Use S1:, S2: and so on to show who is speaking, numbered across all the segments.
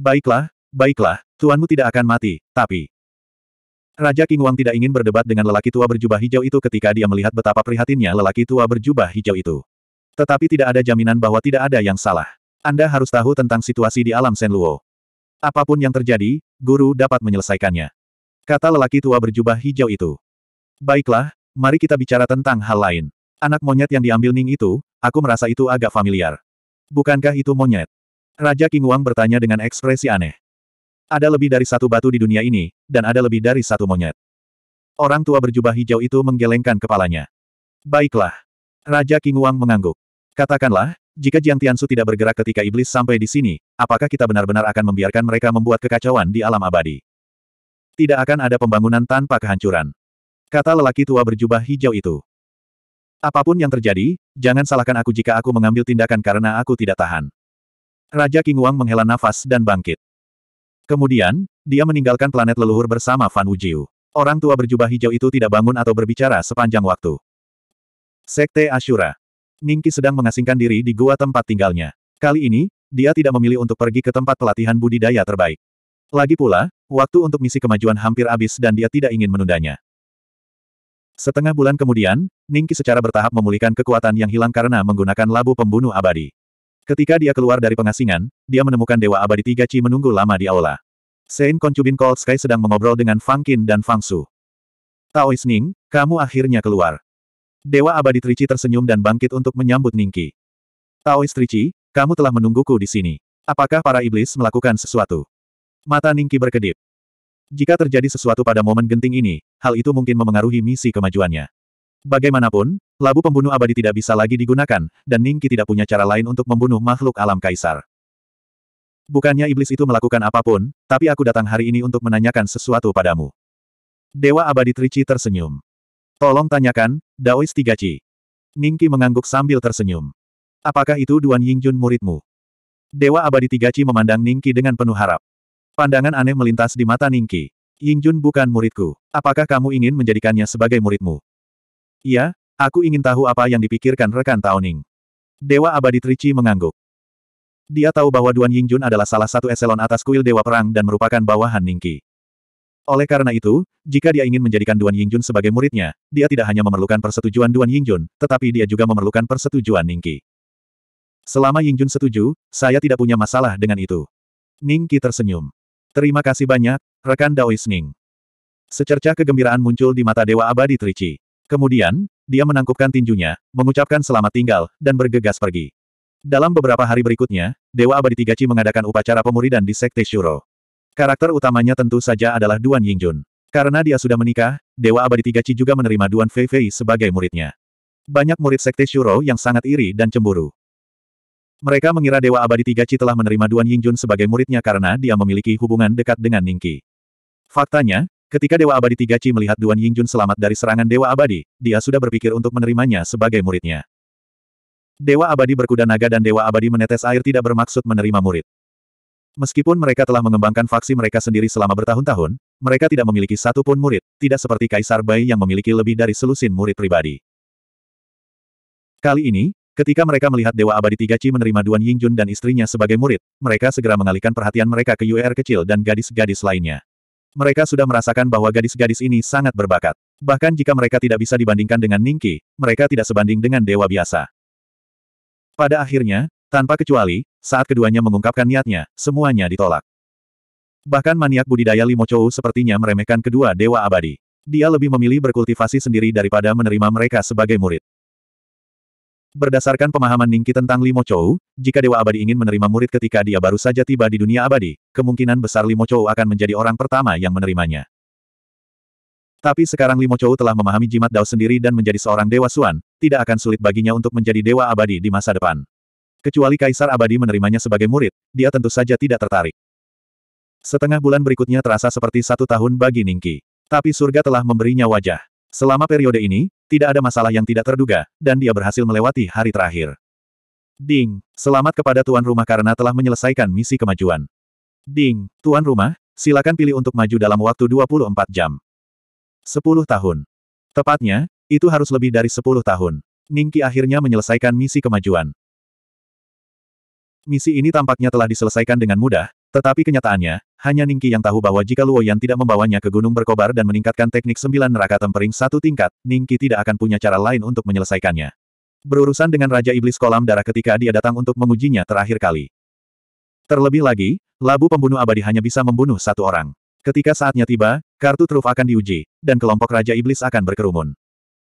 S1: Baiklah, baiklah, tuanmu tidak akan mati, tapi... Raja King Wang tidak ingin berdebat dengan lelaki tua berjubah hijau itu ketika dia melihat betapa prihatinnya lelaki tua berjubah hijau itu. Tetapi tidak ada jaminan bahwa tidak ada yang salah. Anda harus tahu tentang situasi di alam Senluo. Apapun yang terjadi, guru dapat menyelesaikannya. Kata lelaki tua berjubah hijau itu. Baiklah, mari kita bicara tentang hal lain. Anak monyet yang diambil Ning itu, aku merasa itu agak familiar. Bukankah itu monyet? Raja King Wang bertanya dengan ekspresi aneh. Ada lebih dari satu batu di dunia ini, dan ada lebih dari satu monyet. Orang tua berjubah hijau itu menggelengkan kepalanya. Baiklah. Raja King Wang mengangguk. Katakanlah, jika Jiang Tiansu tidak bergerak ketika iblis sampai di sini, apakah kita benar-benar akan membiarkan mereka membuat kekacauan di alam abadi? Tidak akan ada pembangunan tanpa kehancuran. Kata lelaki tua berjubah hijau itu. Apapun yang terjadi, jangan salahkan aku jika aku mengambil tindakan karena aku tidak tahan. Raja Kinguang menghela nafas dan bangkit. Kemudian, dia meninggalkan planet leluhur bersama Fan Wujiu. Orang tua berjubah hijau itu tidak bangun atau berbicara sepanjang waktu. Sekte Ashura. Ningki sedang mengasingkan diri di gua tempat tinggalnya. Kali ini, dia tidak memilih untuk pergi ke tempat pelatihan budidaya terbaik. Lagi pula, waktu untuk misi kemajuan hampir habis dan dia tidak ingin menundanya. Setengah bulan kemudian, Ningki secara bertahap memulihkan kekuatan yang hilang karena menggunakan labu pembunuh abadi. Ketika dia keluar dari pengasingan, dia menemukan Dewa Abadi Tiga Chi menunggu lama di aula. Saint Konchubin Cold Sky sedang mengobrol dengan Fang Qin dan Fang Su. Taois Ning, kamu akhirnya keluar. Dewa Abadi Trici tersenyum dan bangkit untuk menyambut Ningki. Taois Trici, kamu telah menungguku di sini. Apakah para iblis melakukan sesuatu? Mata Ningki berkedip. Jika terjadi sesuatu pada momen genting ini, hal itu mungkin memengaruhi misi kemajuannya. Bagaimanapun, Labu pembunuh abadi tidak bisa lagi digunakan, dan Ningki tidak punya cara lain untuk membunuh makhluk alam kaisar. Bukannya iblis itu melakukan apapun, tapi aku datang hari ini untuk menanyakan sesuatu padamu. Dewa abadi Trici tersenyum. Tolong tanyakan, Daois Tiga Ci. Ningki mengangguk sambil tersenyum. Apakah itu Duan Yingjun muridmu? Dewa abadi Tiga Ci memandang Ningki dengan penuh harap. Pandangan aneh melintas di mata Ningki. Yingjun bukan muridku. Apakah kamu ingin menjadikannya sebagai muridmu? Iya, Aku ingin tahu apa yang dipikirkan rekan Taoning. Dewa abadi Trici mengangguk. Dia tahu bahwa Duan Yingjun adalah salah satu eselon atas kuil Dewa Perang dan merupakan bawahan Ningqi. Oleh karena itu, jika dia ingin menjadikan Duan Yingjun sebagai muridnya, dia tidak hanya memerlukan persetujuan Duan Yingjun, tetapi dia juga memerlukan persetujuan Ningqi. Selama Yingjun setuju, saya tidak punya masalah dengan itu. Ningqi tersenyum. Terima kasih banyak, rekan Daois Ning. Secercah kegembiraan muncul di mata Dewa Abadi Trici. Kemudian, dia menangkupkan tinjunya, mengucapkan selamat tinggal, dan bergegas pergi. Dalam beberapa hari berikutnya, Dewa Abadi Tiga Ci mengadakan upacara pemuridan di Sekte Shuro. Karakter utamanya tentu saja adalah Duan Yingjun. Karena dia sudah menikah, Dewa Abadi Tiga Ci juga menerima Duan Fei Fei sebagai muridnya. Banyak murid Sekte Shuro yang sangat iri dan cemburu. Mereka mengira Dewa Abadi Tiga Ci telah menerima Duan Yingjun sebagai muridnya karena dia memiliki hubungan dekat dengan Ningki. Faktanya, Ketika Dewa Abadi Tiga Ci melihat Duan Yingjun selamat dari serangan Dewa Abadi, dia sudah berpikir untuk menerimanya sebagai muridnya. Dewa Abadi berkuda naga dan Dewa Abadi menetes air tidak bermaksud menerima murid. Meskipun mereka telah mengembangkan faksi mereka sendiri selama bertahun-tahun, mereka tidak memiliki satu pun murid, tidak seperti Kaisar Bai yang memiliki lebih dari selusin murid pribadi. Kali ini, ketika mereka melihat Dewa Abadi Tiga Ci menerima Duan Yingjun dan istrinya sebagai murid, mereka segera mengalihkan perhatian mereka ke UR kecil dan gadis-gadis lainnya. Mereka sudah merasakan bahwa gadis-gadis ini sangat berbakat. Bahkan jika mereka tidak bisa dibandingkan dengan Ningki, mereka tidak sebanding dengan dewa biasa. Pada akhirnya, tanpa kecuali, saat keduanya mengungkapkan niatnya, semuanya ditolak. Bahkan maniak budidaya Limo Chou sepertinya meremehkan kedua dewa abadi. Dia lebih memilih berkultivasi sendiri daripada menerima mereka sebagai murid. Berdasarkan pemahaman Ningki tentang Limo Chou, jika Dewa Abadi ingin menerima murid ketika dia baru saja tiba di dunia abadi, kemungkinan besar Limo Chou akan menjadi orang pertama yang menerimanya. Tapi sekarang Limo Chou telah memahami jimat Dao sendiri dan menjadi seorang Dewa Suan, tidak akan sulit baginya untuk menjadi Dewa Abadi di masa depan. Kecuali Kaisar Abadi menerimanya sebagai murid, dia tentu saja tidak tertarik. Setengah bulan berikutnya terasa seperti satu tahun bagi Ningki. Tapi surga telah memberinya wajah. Selama periode ini, tidak ada masalah yang tidak terduga, dan dia berhasil melewati hari terakhir. Ding, selamat kepada tuan rumah karena telah menyelesaikan misi kemajuan. Ding, tuan rumah, silakan pilih untuk maju dalam waktu 24 jam. 10 tahun. Tepatnya, itu harus lebih dari 10 tahun. Ningki akhirnya menyelesaikan misi kemajuan. Misi ini tampaknya telah diselesaikan dengan mudah, tetapi kenyataannya, hanya Ningki yang tahu bahwa jika Luo Luoyan tidak membawanya ke gunung berkobar dan meningkatkan teknik sembilan neraka tempering satu tingkat, Ningki tidak akan punya cara lain untuk menyelesaikannya. Berurusan dengan Raja Iblis Kolam Darah ketika dia datang untuk mengujinya terakhir kali. Terlebih lagi, labu pembunuh abadi hanya bisa membunuh satu orang. Ketika saatnya tiba, kartu truf akan diuji, dan kelompok Raja Iblis akan berkerumun.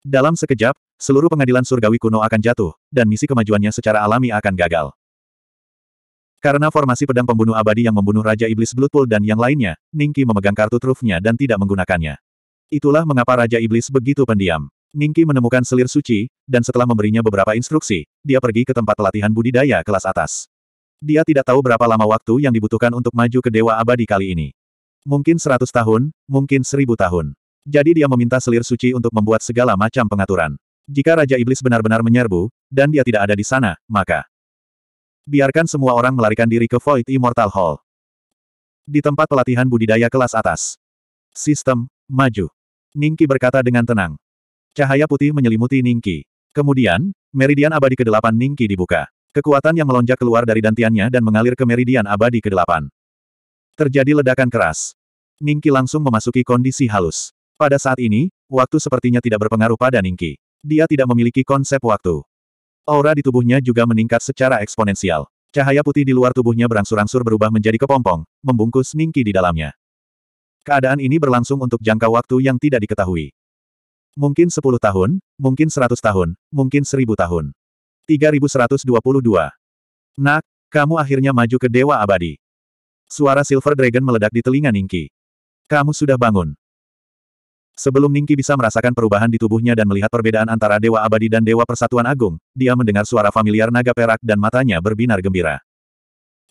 S1: Dalam sekejap, seluruh pengadilan surgawi kuno akan jatuh, dan misi kemajuannya secara alami akan gagal. Karena formasi pedang pembunuh abadi yang membunuh Raja Iblis Bloodpool dan yang lainnya, Ningki memegang kartu trufnya dan tidak menggunakannya. Itulah mengapa Raja Iblis begitu pendiam. Ningki menemukan selir suci, dan setelah memberinya beberapa instruksi, dia pergi ke tempat pelatihan budidaya kelas atas. Dia tidak tahu berapa lama waktu yang dibutuhkan untuk maju ke Dewa Abadi kali ini. Mungkin seratus tahun, mungkin seribu tahun. Jadi dia meminta selir suci untuk membuat segala macam pengaturan. Jika Raja Iblis benar-benar menyerbu, dan dia tidak ada di sana, maka Biarkan semua orang melarikan diri ke Void Immortal Hall. Di tempat pelatihan budidaya kelas atas. Sistem, maju. Ningki berkata dengan tenang. Cahaya putih menyelimuti Ningki. Kemudian, meridian abadi ke-8 Ningki dibuka. Kekuatan yang melonjak keluar dari dantiannya dan mengalir ke meridian abadi ke-8. Terjadi ledakan keras. Ningki langsung memasuki kondisi halus. Pada saat ini, waktu sepertinya tidak berpengaruh pada Ningki. Dia tidak memiliki konsep waktu. Aura di tubuhnya juga meningkat secara eksponensial. Cahaya putih di luar tubuhnya berangsur-angsur berubah menjadi kepompong, membungkus Ningki di dalamnya. Keadaan ini berlangsung untuk jangka waktu yang tidak diketahui. Mungkin 10 tahun, mungkin 100 tahun, mungkin 1000 tahun. 3122. Nak, kamu akhirnya maju ke Dewa Abadi. Suara Silver Dragon meledak di telinga Ningki. Kamu sudah bangun. Sebelum Ningki bisa merasakan perubahan di tubuhnya dan melihat perbedaan antara Dewa Abadi dan Dewa Persatuan Agung, dia mendengar suara familiar naga perak dan matanya berbinar gembira.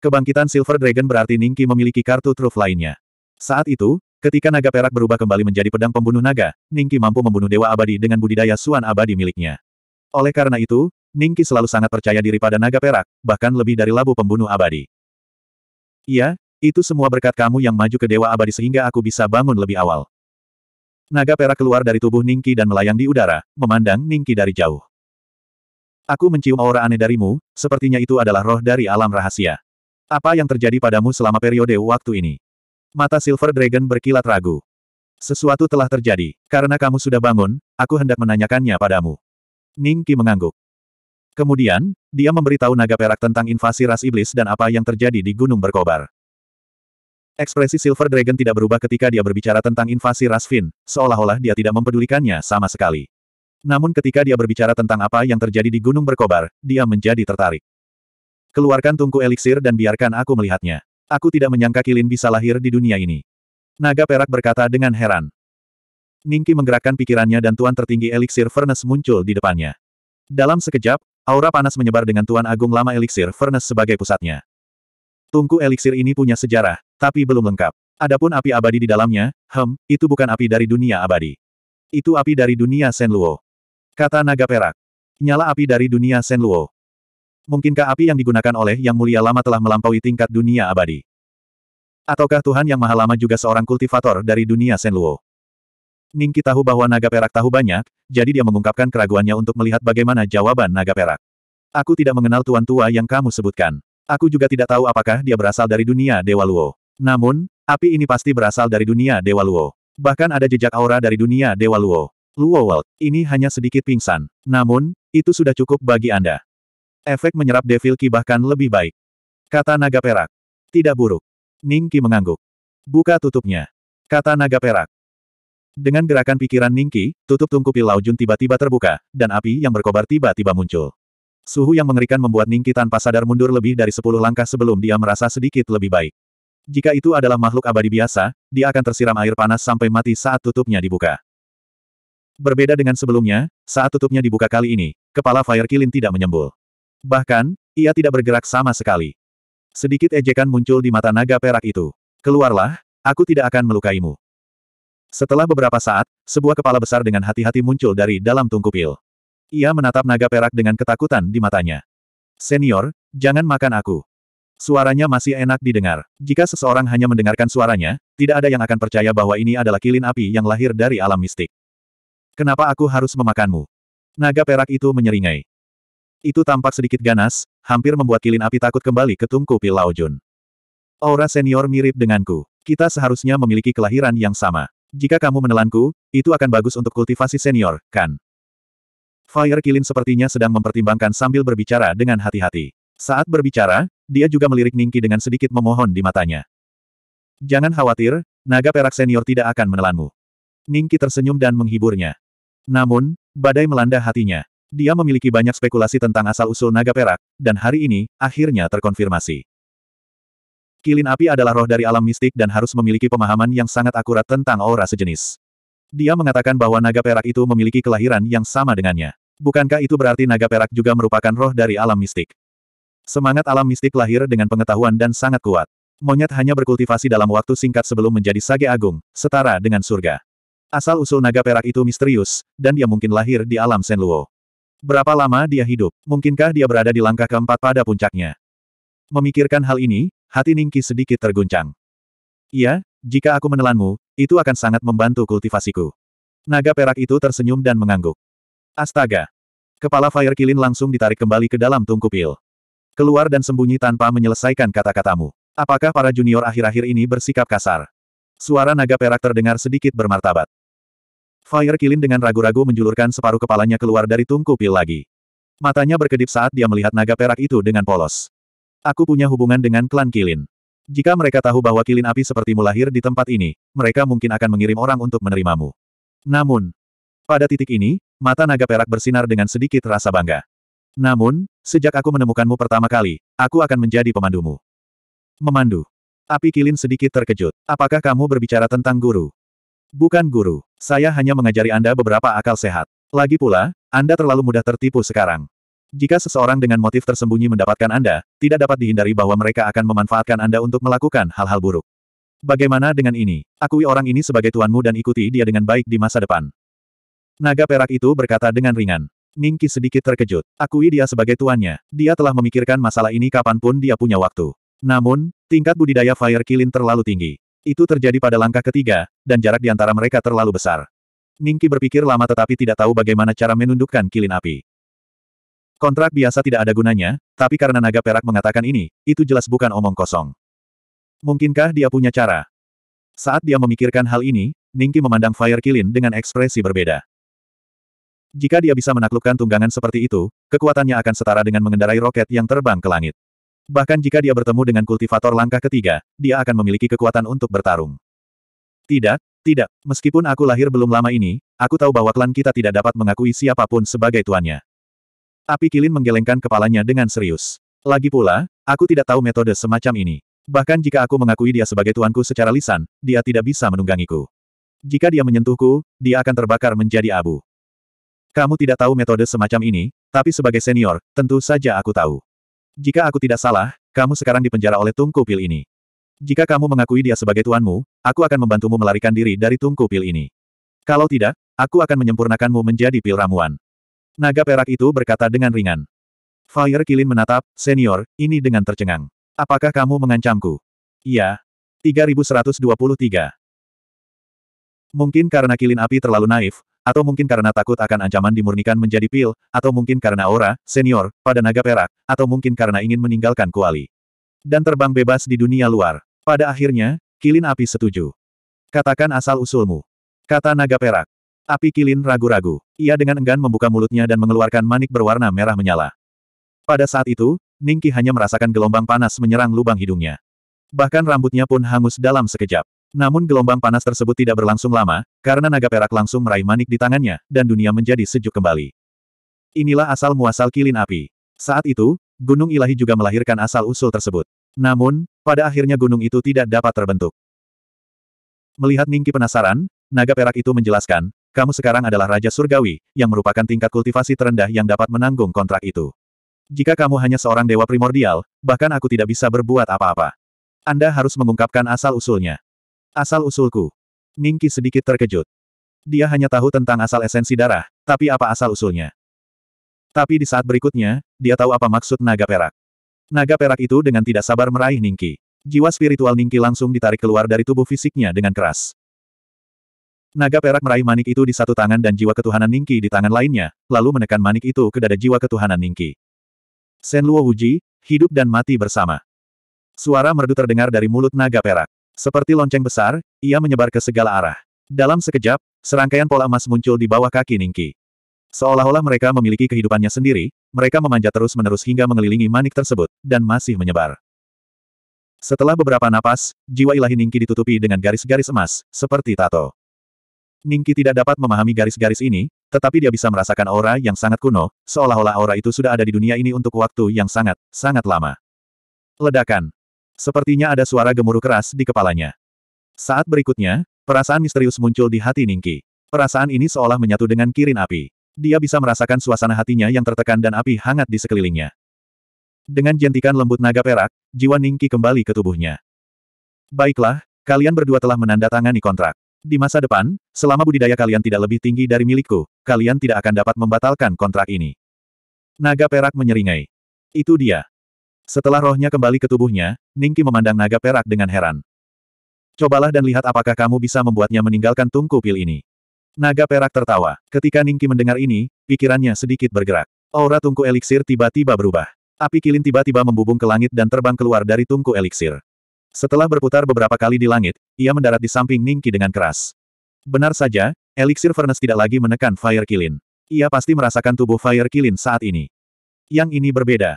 S1: Kebangkitan Silver Dragon berarti Ningki memiliki kartu truf lainnya. Saat itu, ketika naga perak berubah kembali menjadi pedang pembunuh naga, Ningki mampu membunuh Dewa Abadi dengan budidaya Suan Abadi miliknya. Oleh karena itu, Ningki selalu sangat percaya diri pada naga perak, bahkan lebih dari labu pembunuh abadi. Iya, itu semua berkat kamu yang maju ke Dewa Abadi sehingga aku bisa bangun lebih awal. Naga perak keluar dari tubuh Ningki dan melayang di udara, memandang Ningki dari jauh. Aku mencium aura aneh darimu, sepertinya itu adalah roh dari alam rahasia. Apa yang terjadi padamu selama periode waktu ini? Mata Silver Dragon berkilat ragu. Sesuatu telah terjadi. Karena kamu sudah bangun, aku hendak menanyakannya padamu. Ningki mengangguk. Kemudian, dia memberitahu naga perak tentang invasi ras iblis dan apa yang terjadi di Gunung Berkobar. Ekspresi Silver Dragon tidak berubah ketika dia berbicara tentang invasi Rasfin, seolah-olah dia tidak mempedulikannya sama sekali. Namun ketika dia berbicara tentang apa yang terjadi di Gunung Berkobar, dia menjadi tertarik. Keluarkan tungku eliksir dan biarkan aku melihatnya. Aku tidak menyangka Kilin bisa lahir di dunia ini. Naga Perak berkata dengan heran. Ningki menggerakkan pikirannya dan Tuan Tertinggi Eliksir Furnace muncul di depannya. Dalam sekejap, aura panas menyebar dengan Tuan Agung Lama Eliksir Furnace sebagai pusatnya. Tungku eliksir ini punya sejarah, tapi belum lengkap. Adapun api abadi di dalamnya, hem, itu bukan api dari dunia abadi. Itu api dari dunia Senluo. Kata naga perak. Nyala api dari dunia Senluo. Mungkinkah api yang digunakan oleh Yang Mulia Lama telah melampaui tingkat dunia abadi? Ataukah Tuhan Yang Maha Lama juga seorang kultivator dari dunia Senluo? Ningki tahu bahwa naga perak tahu banyak, jadi dia mengungkapkan keraguannya untuk melihat bagaimana jawaban naga perak. Aku tidak mengenal tuan tua yang kamu sebutkan. Aku juga tidak tahu apakah dia berasal dari dunia Dewa Luo. Namun, api ini pasti berasal dari dunia Dewa Luo. Bahkan ada jejak aura dari dunia Dewa Luo. Luo World, ini hanya sedikit pingsan. Namun, itu sudah cukup bagi Anda. Efek menyerap Devil Ki bahkan lebih baik. Kata naga perak. Tidak buruk. Ning Ki mengangguk. Buka tutupnya. Kata naga perak. Dengan gerakan pikiran Ningki, tutup tungku Pilau Jun tiba-tiba terbuka, dan api yang berkobar tiba-tiba muncul. Suhu yang mengerikan membuat Ningki tanpa sadar mundur lebih dari sepuluh langkah sebelum dia merasa sedikit lebih baik. Jika itu adalah makhluk abadi biasa, dia akan tersiram air panas sampai mati saat tutupnya dibuka. Berbeda dengan sebelumnya, saat tutupnya dibuka kali ini, kepala Fire Kilin tidak menyembul. Bahkan, ia tidak bergerak sama sekali. Sedikit ejekan muncul di mata naga perak itu. Keluarlah, aku tidak akan melukaimu. Setelah beberapa saat, sebuah kepala besar dengan hati-hati muncul dari dalam tungku pil. Ia menatap naga perak dengan ketakutan di matanya. Senior, jangan makan aku. Suaranya masih enak didengar. Jika seseorang hanya mendengarkan suaranya, tidak ada yang akan percaya bahwa ini adalah kilin api yang lahir dari alam mistik. Kenapa aku harus memakanmu? Naga perak itu menyeringai. Itu tampak sedikit ganas, hampir membuat kilin api takut kembali ke tungku Pil Laojun. Aura senior mirip denganku. Kita seharusnya memiliki kelahiran yang sama. Jika kamu menelanku, itu akan bagus untuk kultivasi senior, kan? Fire Kilin sepertinya sedang mempertimbangkan sambil berbicara dengan hati-hati. Saat berbicara, dia juga melirik Ningki dengan sedikit memohon di matanya. Jangan khawatir, naga perak senior tidak akan menelanmu. Ningki tersenyum dan menghiburnya. Namun, badai melanda hatinya. Dia memiliki banyak spekulasi tentang asal-usul naga perak, dan hari ini, akhirnya terkonfirmasi. Kilin api adalah roh dari alam mistik dan harus memiliki pemahaman yang sangat akurat tentang aura sejenis. Dia mengatakan bahwa naga perak itu memiliki kelahiran yang sama dengannya. Bukankah itu berarti naga perak juga merupakan roh dari alam mistik? Semangat alam mistik lahir dengan pengetahuan dan sangat kuat. Monyet hanya berkultivasi dalam waktu singkat sebelum menjadi sage agung, setara dengan surga. Asal-usul naga perak itu misterius, dan dia mungkin lahir di alam Senluo. Berapa lama dia hidup? Mungkinkah dia berada di langkah keempat pada puncaknya? Memikirkan hal ini, hati Ningki sedikit terguncang. Iya, jika aku menelanmu, itu akan sangat membantu kultivasiku. Naga perak itu tersenyum dan mengangguk. Astaga! Kepala Fire Kilin langsung ditarik kembali ke dalam tungku pil. Keluar dan sembunyi tanpa menyelesaikan kata-katamu. Apakah para junior akhir-akhir ini bersikap kasar? Suara naga perak terdengar sedikit bermartabat. Fire Kilin dengan ragu-ragu menjulurkan separuh kepalanya keluar dari tungku pil lagi. Matanya berkedip saat dia melihat naga perak itu dengan polos. Aku punya hubungan dengan klan Kilin. Jika mereka tahu bahwa Kilin api sepertimu lahir di tempat ini, mereka mungkin akan mengirim orang untuk menerimamu. Namun, pada titik ini, mata naga perak bersinar dengan sedikit rasa bangga. Namun, Sejak aku menemukanmu pertama kali, aku akan menjadi pemandumu. Memandu. Api Kilin sedikit terkejut. Apakah kamu berbicara tentang guru? Bukan guru. Saya hanya mengajari Anda beberapa akal sehat. Lagi pula, Anda terlalu mudah tertipu sekarang. Jika seseorang dengan motif tersembunyi mendapatkan Anda, tidak dapat dihindari bahwa mereka akan memanfaatkan Anda untuk melakukan hal-hal buruk. Bagaimana dengan ini? Akui orang ini sebagai tuanmu dan ikuti dia dengan baik di masa depan. Naga perak itu berkata dengan ringan. Ningki sedikit terkejut. Akui dia sebagai tuannya. Dia telah memikirkan masalah ini kapanpun dia punya waktu. Namun, tingkat budidaya Fire Kilin terlalu tinggi. Itu terjadi pada langkah ketiga, dan jarak di antara mereka terlalu besar. Ningki berpikir lama tetapi tidak tahu bagaimana cara menundukkan kilin api. Kontrak biasa tidak ada gunanya, tapi karena naga perak mengatakan ini, itu jelas bukan omong kosong. Mungkinkah dia punya cara? Saat dia memikirkan hal ini, Ningki memandang Fire Kilin dengan ekspresi berbeda. Jika dia bisa menaklukkan tunggangan seperti itu, kekuatannya akan setara dengan mengendarai roket yang terbang ke langit. Bahkan jika dia bertemu dengan kultivator langkah ketiga, dia akan memiliki kekuatan untuk bertarung. Tidak, tidak, meskipun aku lahir belum lama ini, aku tahu bahwa klan kita tidak dapat mengakui siapapun sebagai tuannya. Api Kilin menggelengkan kepalanya dengan serius. Lagi pula, aku tidak tahu metode semacam ini. Bahkan jika aku mengakui dia sebagai tuanku secara lisan, dia tidak bisa menunggangiku. Jika dia menyentuhku, dia akan terbakar menjadi abu. Kamu tidak tahu metode semacam ini, tapi sebagai senior, tentu saja aku tahu. Jika aku tidak salah, kamu sekarang dipenjara oleh tungku pil ini. Jika kamu mengakui dia sebagai tuanmu, aku akan membantumu melarikan diri dari tungku pil ini. Kalau tidak, aku akan menyempurnakanmu menjadi pil ramuan. Naga perak itu berkata dengan ringan. Fire Kilin menatap, senior, ini dengan tercengang. Apakah kamu mengancamku? Iya. 3123. Mungkin karena kilin api terlalu naif, atau mungkin karena takut akan ancaman dimurnikan menjadi pil, atau mungkin karena aura, senior, pada naga perak, atau mungkin karena ingin meninggalkan kuali. Dan terbang bebas di dunia luar. Pada akhirnya, kilin api setuju. Katakan asal-usulmu. Kata naga perak. Api kilin ragu-ragu. Ia dengan enggan membuka mulutnya dan mengeluarkan manik berwarna merah menyala. Pada saat itu, Ningki hanya merasakan gelombang panas menyerang lubang hidungnya. Bahkan rambutnya pun hangus dalam sekejap. Namun gelombang panas tersebut tidak berlangsung lama, karena naga perak langsung meraih manik di tangannya, dan dunia menjadi sejuk kembali. Inilah asal-muasal kilin api. Saat itu, Gunung Ilahi juga melahirkan asal-usul tersebut. Namun, pada akhirnya gunung itu tidak dapat terbentuk. Melihat Ningki penasaran, naga perak itu menjelaskan, kamu sekarang adalah Raja Surgawi, yang merupakan tingkat kultivasi terendah yang dapat menanggung kontrak itu. Jika kamu hanya seorang dewa primordial, bahkan aku tidak bisa berbuat apa-apa. Anda harus mengungkapkan asal-usulnya. Asal-usulku. Ningki sedikit terkejut. Dia hanya tahu tentang asal esensi darah, tapi apa asal-usulnya. Tapi di saat berikutnya, dia tahu apa maksud naga perak. Naga perak itu dengan tidak sabar meraih Ningki. Jiwa spiritual Ningki langsung ditarik keluar dari tubuh fisiknya dengan keras. Naga perak meraih manik itu di satu tangan dan jiwa ketuhanan Ningki di tangan lainnya, lalu menekan manik itu ke dada jiwa ketuhanan Ningki. Sen Luo Wuji, hidup dan mati bersama. Suara merdu terdengar dari mulut naga perak. Seperti lonceng besar, ia menyebar ke segala arah. Dalam sekejap, serangkaian pola emas muncul di bawah kaki Ningki. Seolah-olah mereka memiliki kehidupannya sendiri, mereka memanjat terus-menerus hingga mengelilingi manik tersebut, dan masih menyebar. Setelah beberapa napas, jiwa ilahi Ningki ditutupi dengan garis-garis emas, seperti tato. Ningki tidak dapat memahami garis-garis ini, tetapi dia bisa merasakan aura yang sangat kuno, seolah-olah aura itu sudah ada di dunia ini untuk waktu yang sangat, sangat lama. Ledakan. Sepertinya ada suara gemuruh keras di kepalanya. Saat berikutnya, perasaan misterius muncul di hati Ningki. Perasaan ini seolah menyatu dengan kirin api. Dia bisa merasakan suasana hatinya yang tertekan dan api hangat di sekelilingnya. Dengan jentikan lembut naga perak, jiwa Ningki kembali ke tubuhnya. Baiklah, kalian berdua telah menandatangani kontrak. Di masa depan, selama budidaya kalian tidak lebih tinggi dari milikku, kalian tidak akan dapat membatalkan kontrak ini. Naga perak menyeringai. Itu dia. Setelah rohnya kembali ke tubuhnya, Ningki memandang naga perak dengan heran. Cobalah dan lihat apakah kamu bisa membuatnya meninggalkan tungku pil ini. Naga perak tertawa. Ketika Ningki mendengar ini, pikirannya sedikit bergerak. Aura tungku eliksir tiba-tiba berubah. Api kilin tiba-tiba membubung ke langit dan terbang keluar dari tungku eliksir. Setelah berputar beberapa kali di langit, ia mendarat di samping Ningki dengan keras. Benar saja, eliksir furnace tidak lagi menekan fire kilin. Ia pasti merasakan tubuh fire kilin saat ini. Yang ini berbeda.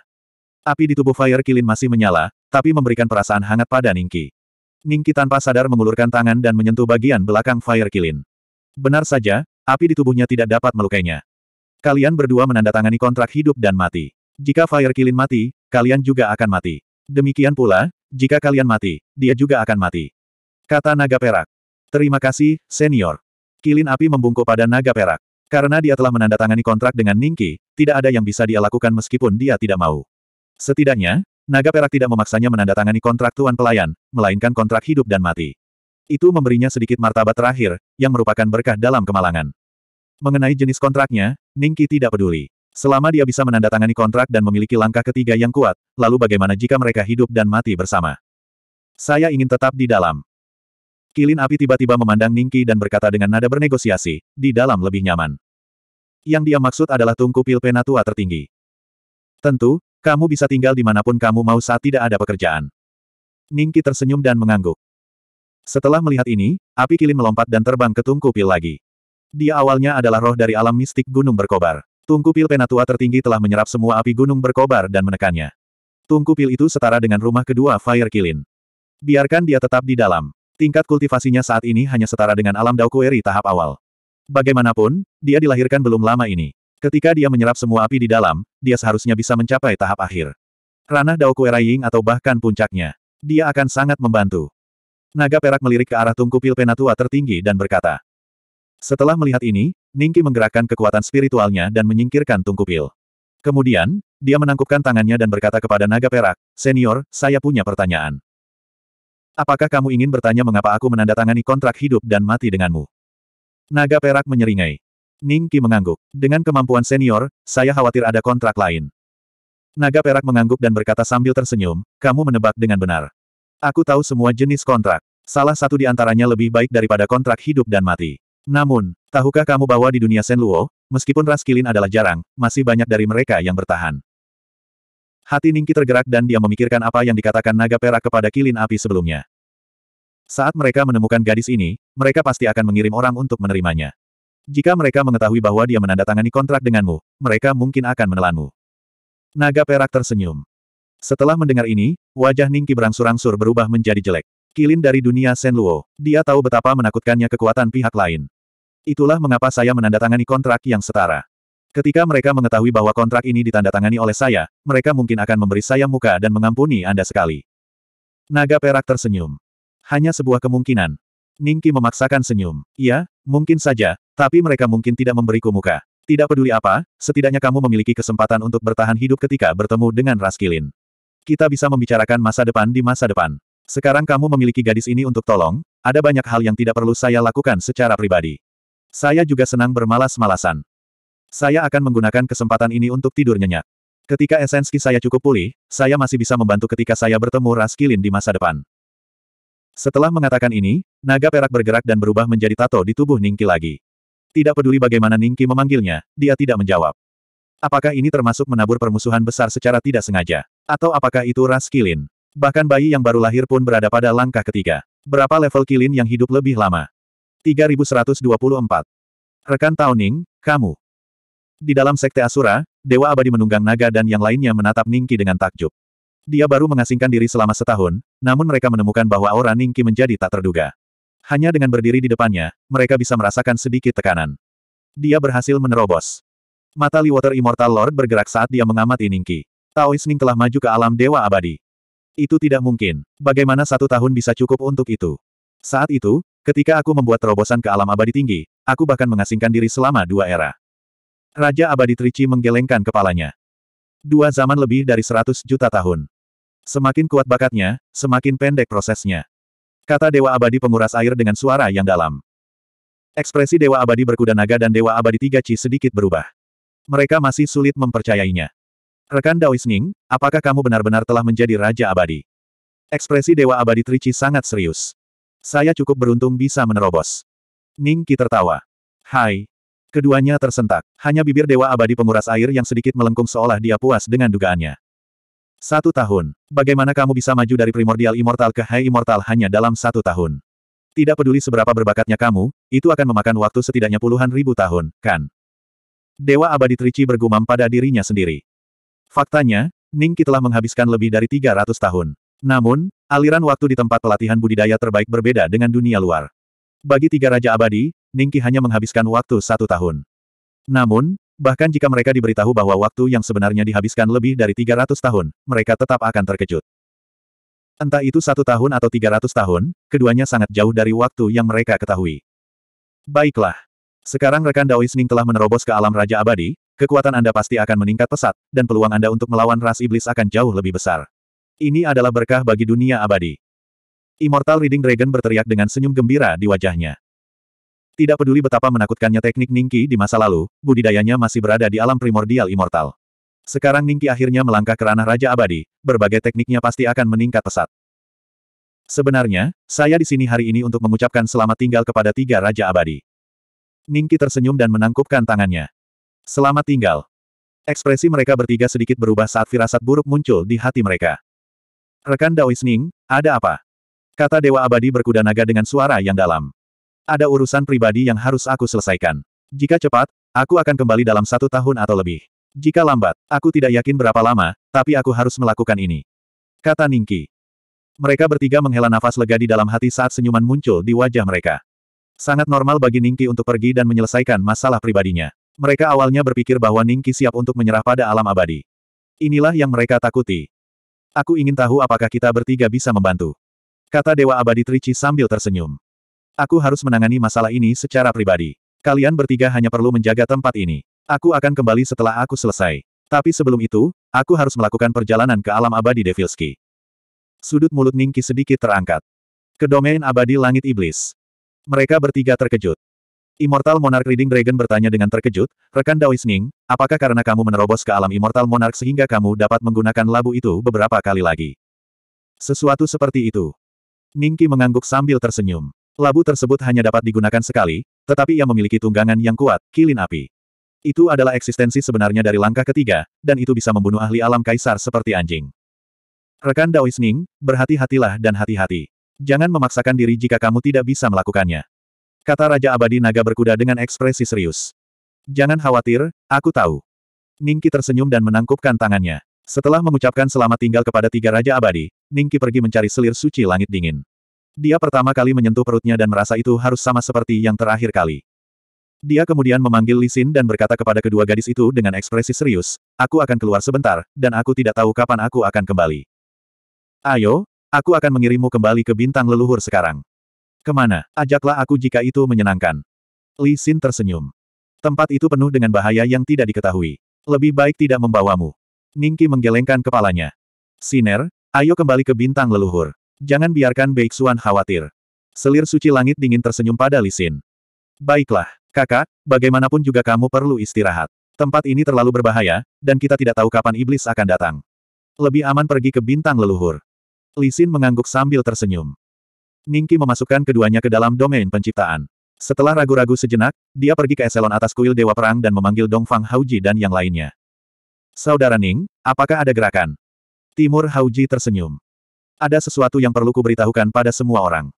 S1: Api di tubuh Fire Kilin masih menyala, tapi memberikan perasaan hangat pada Ningki. Ningki tanpa sadar mengulurkan tangan dan menyentuh bagian belakang Fire Kilin. Benar saja, api di tubuhnya tidak dapat melukainya. Kalian berdua menandatangani kontrak hidup dan mati. Jika Fire Kilin mati, kalian juga akan mati. Demikian pula, jika kalian mati, dia juga akan mati. Kata Naga Perak. Terima kasih, senior. Kilin api membungkuk pada Naga Perak. Karena dia telah menandatangani kontrak dengan Ningki, tidak ada yang bisa dia lakukan meskipun dia tidak mau. Setidaknya, naga perak tidak memaksanya menandatangani kontrak tuan pelayan, melainkan kontrak hidup dan mati. Itu memberinya sedikit martabat terakhir, yang merupakan berkah dalam kemalangan. Mengenai jenis kontraknya, Ningki tidak peduli. Selama dia bisa menandatangani kontrak dan memiliki langkah ketiga yang kuat, lalu bagaimana jika mereka hidup dan mati bersama? Saya ingin tetap di dalam. Kilin api tiba-tiba memandang Ningki dan berkata dengan nada bernegosiasi, di dalam lebih nyaman. Yang dia maksud adalah tungku pil penatua tertinggi. Tentu, kamu bisa tinggal di dimanapun kamu mau saat tidak ada pekerjaan. Ningki tersenyum dan mengangguk. Setelah melihat ini, api kilin melompat dan terbang ke Tungku Pil lagi. Dia awalnya adalah roh dari alam mistik Gunung Berkobar. Tungku Pil penatua tertinggi telah menyerap semua api Gunung Berkobar dan menekannya. Tungku Pil itu setara dengan rumah kedua Fire Kilin. Biarkan dia tetap di dalam. Tingkat kultivasinya saat ini hanya setara dengan alam Daukueri tahap awal. Bagaimanapun, dia dilahirkan belum lama ini. Ketika dia menyerap semua api di dalam, dia seharusnya bisa mencapai tahap akhir. Ranah Dao Kue Raiying atau bahkan puncaknya. Dia akan sangat membantu. Naga perak melirik ke arah tungku pil penatua tertinggi dan berkata. Setelah melihat ini, Ningki menggerakkan kekuatan spiritualnya dan menyingkirkan tungku pil. Kemudian, dia menangkupkan tangannya dan berkata kepada naga perak, Senior, saya punya pertanyaan. Apakah kamu ingin bertanya mengapa aku menandatangani kontrak hidup dan mati denganmu? Naga perak menyeringai. Ning Qi mengangguk. Dengan kemampuan senior, saya khawatir ada kontrak lain. Naga perak mengangguk dan berkata sambil tersenyum, kamu menebak dengan benar. Aku tahu semua jenis kontrak. Salah satu di antaranya lebih baik daripada kontrak hidup dan mati. Namun, tahukah kamu bahwa di dunia Sen Luo, meskipun ras kilin adalah jarang, masih banyak dari mereka yang bertahan. Hati Ningki tergerak dan dia memikirkan apa yang dikatakan naga perak kepada kilin api sebelumnya. Saat mereka menemukan gadis ini, mereka pasti akan mengirim orang untuk menerimanya. Jika mereka mengetahui bahwa dia menandatangani kontrak denganmu, mereka mungkin akan menelanmu. Naga perak tersenyum. Setelah mendengar ini, wajah Ningki berangsur-angsur berubah menjadi jelek. Kilin dari dunia Luo, dia tahu betapa menakutkannya kekuatan pihak lain. Itulah mengapa saya menandatangani kontrak yang setara. Ketika mereka mengetahui bahwa kontrak ini ditandatangani oleh saya, mereka mungkin akan memberi saya muka dan mengampuni Anda sekali. Naga perak tersenyum. Hanya sebuah kemungkinan. Ningki memaksakan senyum. Iya, Mungkin saja, tapi mereka mungkin tidak memberiku muka. Tidak peduli apa, setidaknya kamu memiliki kesempatan untuk bertahan hidup ketika bertemu dengan Raskilin. Kita bisa membicarakan masa depan di masa depan. Sekarang kamu memiliki gadis ini untuk tolong, ada banyak hal yang tidak perlu saya lakukan secara pribadi. Saya juga senang bermalas-malasan. Saya akan menggunakan kesempatan ini untuk tidur nyenyak. Ketika esenski saya cukup pulih, saya masih bisa membantu ketika saya bertemu Raskilin di masa depan. Setelah mengatakan ini, naga perak bergerak dan berubah menjadi tato di tubuh Ningki lagi. Tidak peduli bagaimana Ningki memanggilnya, dia tidak menjawab. Apakah ini termasuk menabur permusuhan besar secara tidak sengaja? Atau apakah itu ras kilin? Bahkan bayi yang baru lahir pun berada pada langkah ketiga. Berapa level kilin yang hidup lebih lama? 3124. Rekan Taoning, kamu. Di dalam Sekte Asura, Dewa Abadi menunggang naga dan yang lainnya menatap Ningki dengan takjub. Dia baru mengasingkan diri selama setahun, namun mereka menemukan bahwa aura Ningki menjadi tak terduga. Hanya dengan berdiri di depannya, mereka bisa merasakan sedikit tekanan. Dia berhasil menerobos. Mata Li Water Immortal Lord bergerak saat dia mengamati Ningki. Ning telah maju ke alam dewa abadi. Itu tidak mungkin. Bagaimana satu tahun bisa cukup untuk itu? Saat itu, ketika aku membuat terobosan ke alam abadi tinggi, aku bahkan mengasingkan diri selama dua era. Raja abadi Trici menggelengkan kepalanya. Dua zaman lebih dari seratus juta tahun. Semakin kuat bakatnya, semakin pendek prosesnya. Kata Dewa Abadi penguras air dengan suara yang dalam. Ekspresi Dewa Abadi berkuda naga dan Dewa Abadi Tiga Ci sedikit berubah. Mereka masih sulit mempercayainya. Rekan Ning, apakah kamu benar-benar telah menjadi Raja Abadi? Ekspresi Dewa Abadi Trici sangat serius. Saya cukup beruntung bisa menerobos. Ning Ningki tertawa. Hai. Keduanya tersentak. Hanya bibir Dewa Abadi penguras air yang sedikit melengkung seolah dia puas dengan dugaannya. Satu tahun. Bagaimana kamu bisa maju dari primordial immortal ke high immortal hanya dalam satu tahun? Tidak peduli seberapa berbakatnya kamu, itu akan memakan waktu setidaknya puluhan ribu tahun, kan? Dewa abadi Trici bergumam pada dirinya sendiri. Faktanya, Ningki telah menghabiskan lebih dari 300 tahun. Namun, aliran waktu di tempat pelatihan budidaya terbaik berbeda dengan dunia luar. Bagi tiga raja abadi, Ningki hanya menghabiskan waktu satu tahun. Namun, Bahkan jika mereka diberitahu bahwa waktu yang sebenarnya dihabiskan lebih dari 300 tahun, mereka tetap akan terkejut. Entah itu satu tahun atau 300 tahun, keduanya sangat jauh dari waktu yang mereka ketahui. Baiklah. Sekarang rekan Daoisning telah menerobos ke alam Raja Abadi, kekuatan Anda pasti akan meningkat pesat, dan peluang Anda untuk melawan ras iblis akan jauh lebih besar. Ini adalah berkah bagi dunia abadi. Immortal Reading Dragon berteriak dengan senyum gembira di wajahnya. Tidak peduli betapa menakutkannya teknik Ningki di masa lalu, budidayanya masih berada di alam primordial immortal. Sekarang Ningki akhirnya melangkah ke ranah Raja Abadi, berbagai tekniknya pasti akan meningkat pesat. Sebenarnya, saya di sini hari ini untuk mengucapkan selamat tinggal kepada tiga Raja Abadi. Ningki tersenyum dan menangkupkan tangannya. Selamat tinggal. Ekspresi mereka bertiga sedikit berubah saat firasat buruk muncul di hati mereka. Rekan Daois Ning, ada apa? Kata Dewa Abadi berkuda naga dengan suara yang dalam. Ada urusan pribadi yang harus aku selesaikan. Jika cepat, aku akan kembali dalam satu tahun atau lebih. Jika lambat, aku tidak yakin berapa lama, tapi aku harus melakukan ini. Kata Ningki. Mereka bertiga menghela nafas lega di dalam hati saat senyuman muncul di wajah mereka. Sangat normal bagi Ningki untuk pergi dan menyelesaikan masalah pribadinya. Mereka awalnya berpikir bahwa Ningki siap untuk menyerah pada alam abadi. Inilah yang mereka takuti. Aku ingin tahu apakah kita bertiga bisa membantu. Kata Dewa Abadi Trici sambil tersenyum. Aku harus menangani masalah ini secara pribadi. Kalian bertiga hanya perlu menjaga tempat ini. Aku akan kembali setelah aku selesai. Tapi sebelum itu, aku harus melakukan perjalanan ke alam abadi Devilski. Sudut mulut Ningki sedikit terangkat. Ke domain abadi langit iblis. Mereka bertiga terkejut. Immortal Monarch Reading Dragon bertanya dengan terkejut, rekan Daois Ning, apakah karena kamu menerobos ke alam Immortal Monarch sehingga kamu dapat menggunakan labu itu beberapa kali lagi? Sesuatu seperti itu. Ningki mengangguk sambil tersenyum. Labu tersebut hanya dapat digunakan sekali, tetapi ia memiliki tunggangan yang kuat, kilin api. Itu adalah eksistensi sebenarnya dari langkah ketiga, dan itu bisa membunuh ahli alam kaisar seperti anjing. Rekan Daois Ning, berhati-hatilah dan hati-hati. Jangan memaksakan diri jika kamu tidak bisa melakukannya. Kata Raja Abadi Naga berkuda dengan ekspresi serius. Jangan khawatir, aku tahu. Ningki tersenyum dan menangkupkan tangannya. Setelah mengucapkan selamat tinggal kepada tiga Raja Abadi, Ningki pergi mencari selir suci langit dingin. Dia pertama kali menyentuh perutnya dan merasa itu harus sama seperti yang terakhir kali. Dia kemudian memanggil Lisin dan berkata kepada kedua gadis itu dengan ekspresi serius, aku akan keluar sebentar, dan aku tidak tahu kapan aku akan kembali. Ayo, aku akan mengirimmu kembali ke bintang leluhur sekarang. Kemana? Ajaklah aku jika itu menyenangkan. Li Sin tersenyum. Tempat itu penuh dengan bahaya yang tidak diketahui. Lebih baik tidak membawamu. Ningki menggelengkan kepalanya. Siner, ayo kembali ke bintang leluhur. Jangan biarkan Beixuan khawatir. Selir suci langit dingin tersenyum pada Lisin. Baiklah, kakak, bagaimanapun juga kamu perlu istirahat. Tempat ini terlalu berbahaya, dan kita tidak tahu kapan iblis akan datang. Lebih aman pergi ke bintang leluhur. Lisin mengangguk sambil tersenyum. Ningki memasukkan keduanya ke dalam domain penciptaan. Setelah ragu-ragu sejenak, dia pergi ke eselon atas kuil Dewa Perang dan memanggil Dongfang Hauji dan yang lainnya. Saudara Ning, apakah ada gerakan? Timur Hauji tersenyum. Ada sesuatu yang perlu kuberitahukan pada semua orang.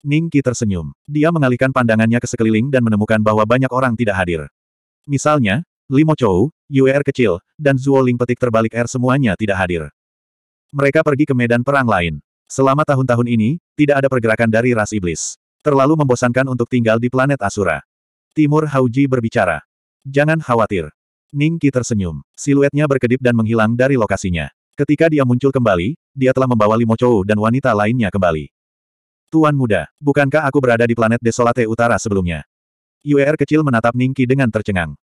S1: Ning Qi tersenyum. Dia mengalihkan pandangannya ke sekeliling dan menemukan bahwa banyak orang tidak hadir. Misalnya, Limo Chou, Yuer kecil, dan Zuo Ling petik terbalik air er semuanya tidak hadir. Mereka pergi ke medan perang lain. Selama tahun-tahun ini, tidak ada pergerakan dari ras iblis. Terlalu membosankan untuk tinggal di planet Asura. Timur Hauji berbicara. Jangan khawatir. Ning Qi tersenyum. Siluetnya berkedip dan menghilang dari lokasinya. Ketika dia muncul kembali, dia telah membawa Limo Chou dan wanita lainnya kembali. Tuan muda, bukankah aku berada di planet Desolate Utara sebelumnya? Yuer er kecil menatap Ningki dengan tercengang.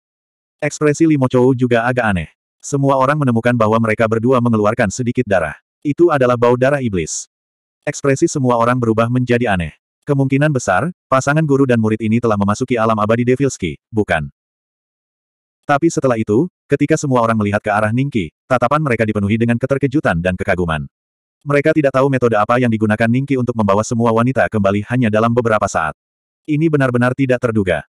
S1: Ekspresi Limo Chou juga agak aneh. Semua orang menemukan bahwa mereka berdua mengeluarkan sedikit darah. Itu adalah bau darah iblis. Ekspresi semua orang berubah menjadi aneh. Kemungkinan besar, pasangan guru dan murid ini telah memasuki alam abadi Devilski, bukan? Tapi setelah itu, Ketika semua orang melihat ke arah Ningki, tatapan mereka dipenuhi dengan keterkejutan dan kekaguman. Mereka tidak tahu metode apa yang digunakan Ningki untuk membawa semua wanita kembali hanya dalam beberapa saat. Ini benar-benar tidak terduga.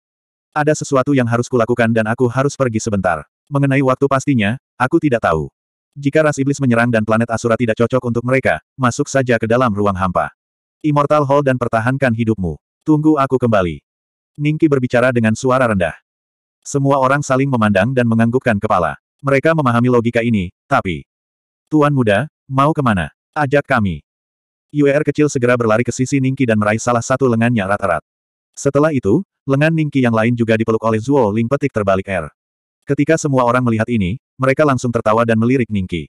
S1: Ada sesuatu yang harus kulakukan dan aku harus pergi sebentar. Mengenai waktu pastinya, aku tidak tahu. Jika ras iblis menyerang dan planet Asura tidak cocok untuk mereka, masuk saja ke dalam ruang hampa. Immortal Hall dan pertahankan hidupmu. Tunggu aku kembali. Ningki berbicara dengan suara rendah. Semua orang saling memandang dan menganggukkan kepala. Mereka memahami logika ini, tapi... Tuan muda, mau kemana? Ajak kami. UR kecil segera berlari ke sisi Ningki dan meraih salah satu lengannya rata rat Setelah itu, lengan Ningki yang lain juga dipeluk oleh Zuo Ling petik terbalik air. Ketika semua orang melihat ini, mereka langsung tertawa dan melirik Ningki.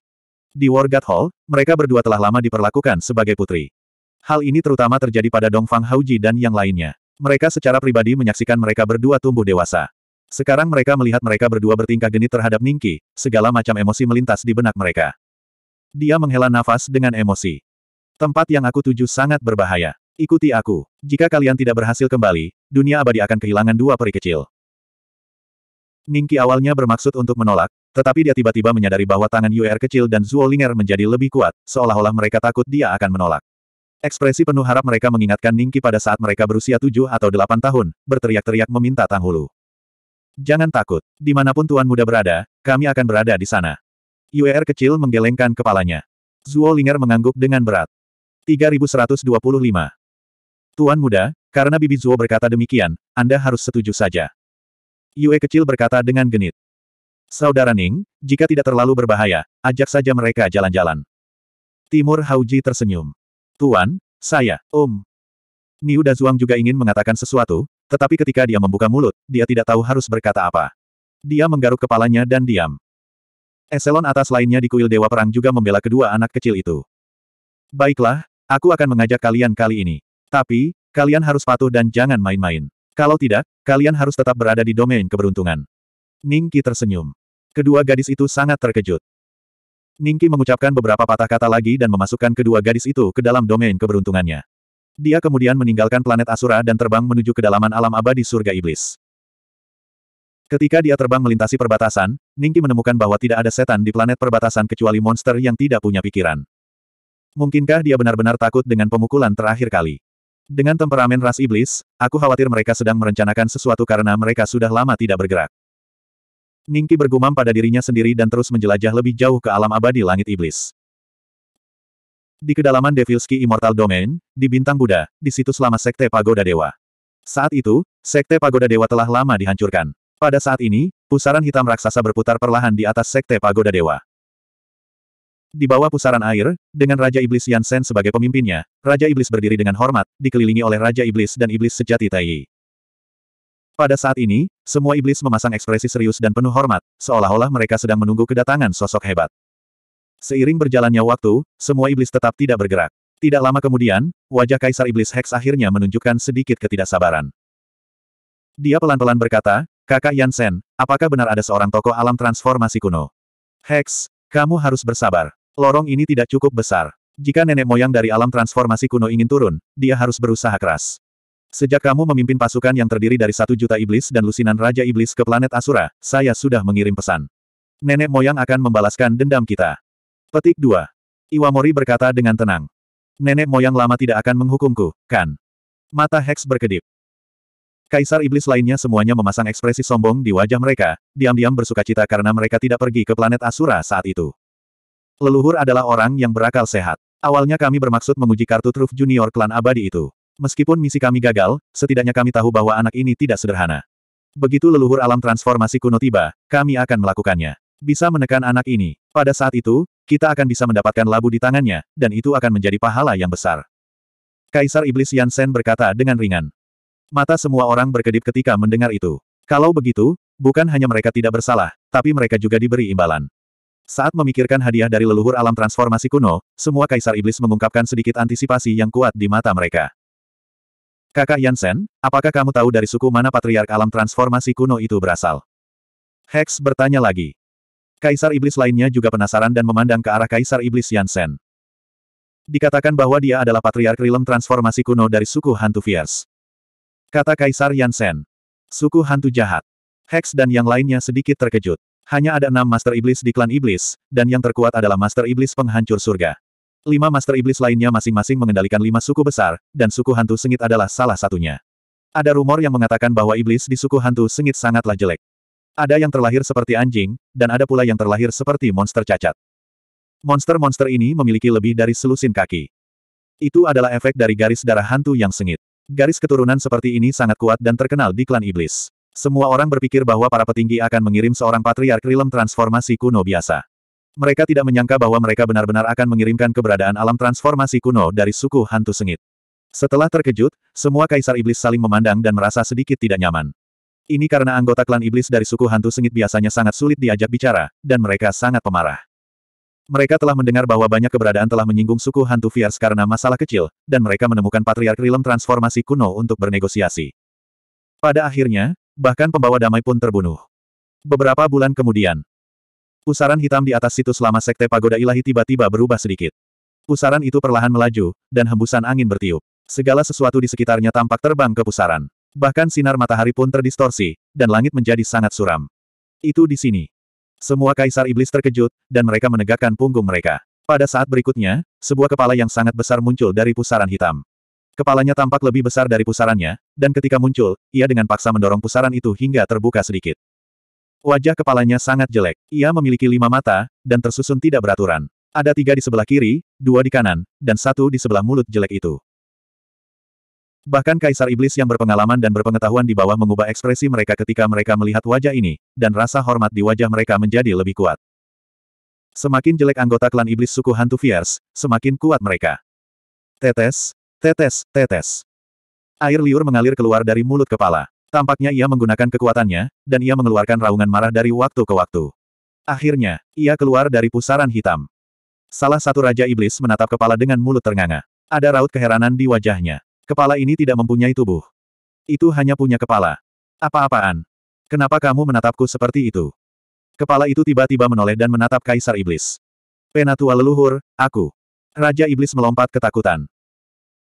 S1: Di Wargat Hall, mereka berdua telah lama diperlakukan sebagai putri. Hal ini terutama terjadi pada Dongfang Hauji dan yang lainnya. Mereka secara pribadi menyaksikan mereka berdua tumbuh dewasa. Sekarang mereka melihat mereka berdua bertingkah genit terhadap Ningki, segala macam emosi melintas di benak mereka. Dia menghela nafas dengan emosi. Tempat yang aku tuju sangat berbahaya. Ikuti aku. Jika kalian tidak berhasil kembali, dunia abadi akan kehilangan dua peri kecil. Ningki awalnya bermaksud untuk menolak, tetapi dia tiba-tiba menyadari bahwa tangan UR kecil dan Zuo Ling'er menjadi lebih kuat, seolah-olah mereka takut dia akan menolak. Ekspresi penuh harap mereka mengingatkan Ningki pada saat mereka berusia tujuh atau delapan tahun, berteriak-teriak meminta Tanghulu. Jangan takut. Dimanapun Tuan Muda berada, kami akan berada di sana. UER kecil menggelengkan kepalanya. Zuo Linger mengangguk dengan berat. 3125. Tuan Muda, karena Bibi Zuo berkata demikian, Anda harus setuju saja. Yue kecil berkata dengan genit. Saudara Ning, jika tidak terlalu berbahaya, ajak saja mereka jalan-jalan. Timur Hauji tersenyum. Tuan, saya, Om. Niu Dazuang juga ingin mengatakan sesuatu, tetapi ketika dia membuka mulut, dia tidak tahu harus berkata apa. Dia menggaruk kepalanya dan diam. Eselon atas lainnya di kuil Dewa Perang juga membela kedua anak kecil itu. Baiklah, aku akan mengajak kalian kali ini. Tapi, kalian harus patuh dan jangan main-main. Kalau tidak, kalian harus tetap berada di domain keberuntungan. Ningki tersenyum. Kedua gadis itu sangat terkejut. Ningki mengucapkan beberapa patah kata lagi dan memasukkan kedua gadis itu ke dalam domain keberuntungannya. Dia kemudian meninggalkan planet Asura dan terbang menuju kedalaman alam abadi surga iblis. Ketika dia terbang melintasi perbatasan, Ningki menemukan bahwa tidak ada setan di planet perbatasan kecuali monster yang tidak punya pikiran. Mungkinkah dia benar-benar takut dengan pemukulan terakhir kali? Dengan temperamen ras iblis, aku khawatir mereka sedang merencanakan sesuatu karena mereka sudah lama tidak bergerak. Ningki bergumam pada dirinya sendiri dan terus menjelajah lebih jauh ke alam abadi langit iblis. Di kedalaman Devilski Immortal Domain, di Bintang Buddha, di situs lama Sekte Pagoda Dewa. Saat itu, Sekte Pagoda Dewa telah lama dihancurkan. Pada saat ini, pusaran hitam raksasa berputar perlahan di atas Sekte Pagoda Dewa. Di bawah pusaran air, dengan Raja Iblis Yansen sebagai pemimpinnya, Raja Iblis berdiri dengan hormat, dikelilingi oleh Raja Iblis dan Iblis sejati Taiyi. Pada saat ini, semua iblis memasang ekspresi serius dan penuh hormat, seolah-olah mereka sedang menunggu kedatangan sosok hebat. Seiring berjalannya waktu, semua iblis tetap tidak bergerak. Tidak lama kemudian, wajah Kaisar Iblis Hex akhirnya menunjukkan sedikit ketidaksabaran. Dia pelan-pelan berkata, Kakak Yansen, apakah benar ada seorang tokoh alam transformasi kuno? Hex, kamu harus bersabar. Lorong ini tidak cukup besar. Jika nenek moyang dari alam transformasi kuno ingin turun, dia harus berusaha keras. Sejak kamu memimpin pasukan yang terdiri dari satu juta iblis dan lusinan Raja Iblis ke planet Asura, saya sudah mengirim pesan. Nenek moyang akan membalaskan dendam kita. Petik 2. Iwamori berkata dengan tenang. Nenek moyang lama tidak akan menghukumku, kan? Mata Hex berkedip. Kaisar Iblis lainnya semuanya memasang ekspresi sombong di wajah mereka, diam-diam bersuka cita karena mereka tidak pergi ke planet Asura saat itu. Leluhur adalah orang yang berakal sehat. Awalnya kami bermaksud menguji kartu truf junior klan abadi itu. Meskipun misi kami gagal, setidaknya kami tahu bahwa anak ini tidak sederhana. Begitu leluhur alam transformasi kuno tiba, kami akan melakukannya. Bisa menekan anak ini. Pada saat itu, kita akan bisa mendapatkan labu di tangannya, dan itu akan menjadi pahala yang besar. Kaisar Iblis Yansen berkata dengan ringan. Mata semua orang berkedip ketika mendengar itu. Kalau begitu, bukan hanya mereka tidak bersalah, tapi mereka juga diberi imbalan. Saat memikirkan hadiah dari leluhur alam transformasi kuno, semua kaisar iblis mengungkapkan sedikit antisipasi yang kuat di mata mereka. Kakak Yansen, apakah kamu tahu dari suku mana patriark alam transformasi kuno itu berasal? Hex bertanya lagi. Kaisar Iblis lainnya juga penasaran dan memandang ke arah Kaisar Iblis Yansen. Dikatakan bahwa dia adalah patriark rilem transformasi kuno dari suku hantu Fierce. Kata Kaisar Yansen. Suku hantu jahat. Hex dan yang lainnya sedikit terkejut. Hanya ada enam Master Iblis di klan Iblis, dan yang terkuat adalah Master Iblis penghancur surga. Lima Master Iblis lainnya masing-masing mengendalikan lima suku besar, dan suku hantu sengit adalah salah satunya. Ada rumor yang mengatakan bahwa iblis di suku hantu sengit sangatlah jelek. Ada yang terlahir seperti anjing, dan ada pula yang terlahir seperti monster cacat. Monster-monster ini memiliki lebih dari selusin kaki. Itu adalah efek dari garis darah hantu yang sengit. Garis keturunan seperti ini sangat kuat dan terkenal di klan iblis. Semua orang berpikir bahwa para petinggi akan mengirim seorang patriark rilem transformasi kuno biasa. Mereka tidak menyangka bahwa mereka benar-benar akan mengirimkan keberadaan alam transformasi kuno dari suku hantu sengit. Setelah terkejut, semua kaisar iblis saling memandang dan merasa sedikit tidak nyaman. Ini karena anggota klan iblis dari suku hantu sengit biasanya sangat sulit diajak bicara, dan mereka sangat pemarah. Mereka telah mendengar bahwa banyak keberadaan telah menyinggung suku hantu Fierce karena masalah kecil, dan mereka menemukan patriark Rilem transformasi kuno untuk bernegosiasi. Pada akhirnya, bahkan pembawa damai pun terbunuh. Beberapa bulan kemudian, pusaran hitam di atas situs lama Sekte Pagoda Ilahi tiba-tiba berubah sedikit. Pusaran itu perlahan melaju, dan hembusan angin bertiup. Segala sesuatu di sekitarnya tampak terbang ke pusaran. Bahkan sinar matahari pun terdistorsi, dan langit menjadi sangat suram. Itu di sini. Semua kaisar iblis terkejut, dan mereka menegakkan punggung mereka. Pada saat berikutnya, sebuah kepala yang sangat besar muncul dari pusaran hitam. Kepalanya tampak lebih besar dari pusarannya, dan ketika muncul, ia dengan paksa mendorong pusaran itu hingga terbuka sedikit. Wajah kepalanya sangat jelek. Ia memiliki lima mata, dan tersusun tidak beraturan. Ada tiga di sebelah kiri, dua di kanan, dan satu di sebelah mulut jelek itu. Bahkan Kaisar Iblis yang berpengalaman dan berpengetahuan di bawah mengubah ekspresi mereka ketika mereka melihat wajah ini, dan rasa hormat di wajah mereka menjadi lebih kuat. Semakin jelek anggota klan Iblis suku Hantu Fierce, semakin kuat mereka. Tetes, tetes, tetes. Air liur mengalir keluar dari mulut kepala. Tampaknya ia menggunakan kekuatannya, dan ia mengeluarkan raungan marah dari waktu ke waktu. Akhirnya, ia keluar dari pusaran hitam. Salah satu Raja Iblis menatap kepala dengan mulut ternganga. Ada raut keheranan di wajahnya. Kepala ini tidak mempunyai tubuh. Itu hanya punya kepala. Apa-apaan? Kenapa kamu menatapku seperti itu? Kepala itu tiba-tiba menoleh dan menatap Kaisar Iblis. Penatua leluhur, aku. Raja Iblis melompat ketakutan.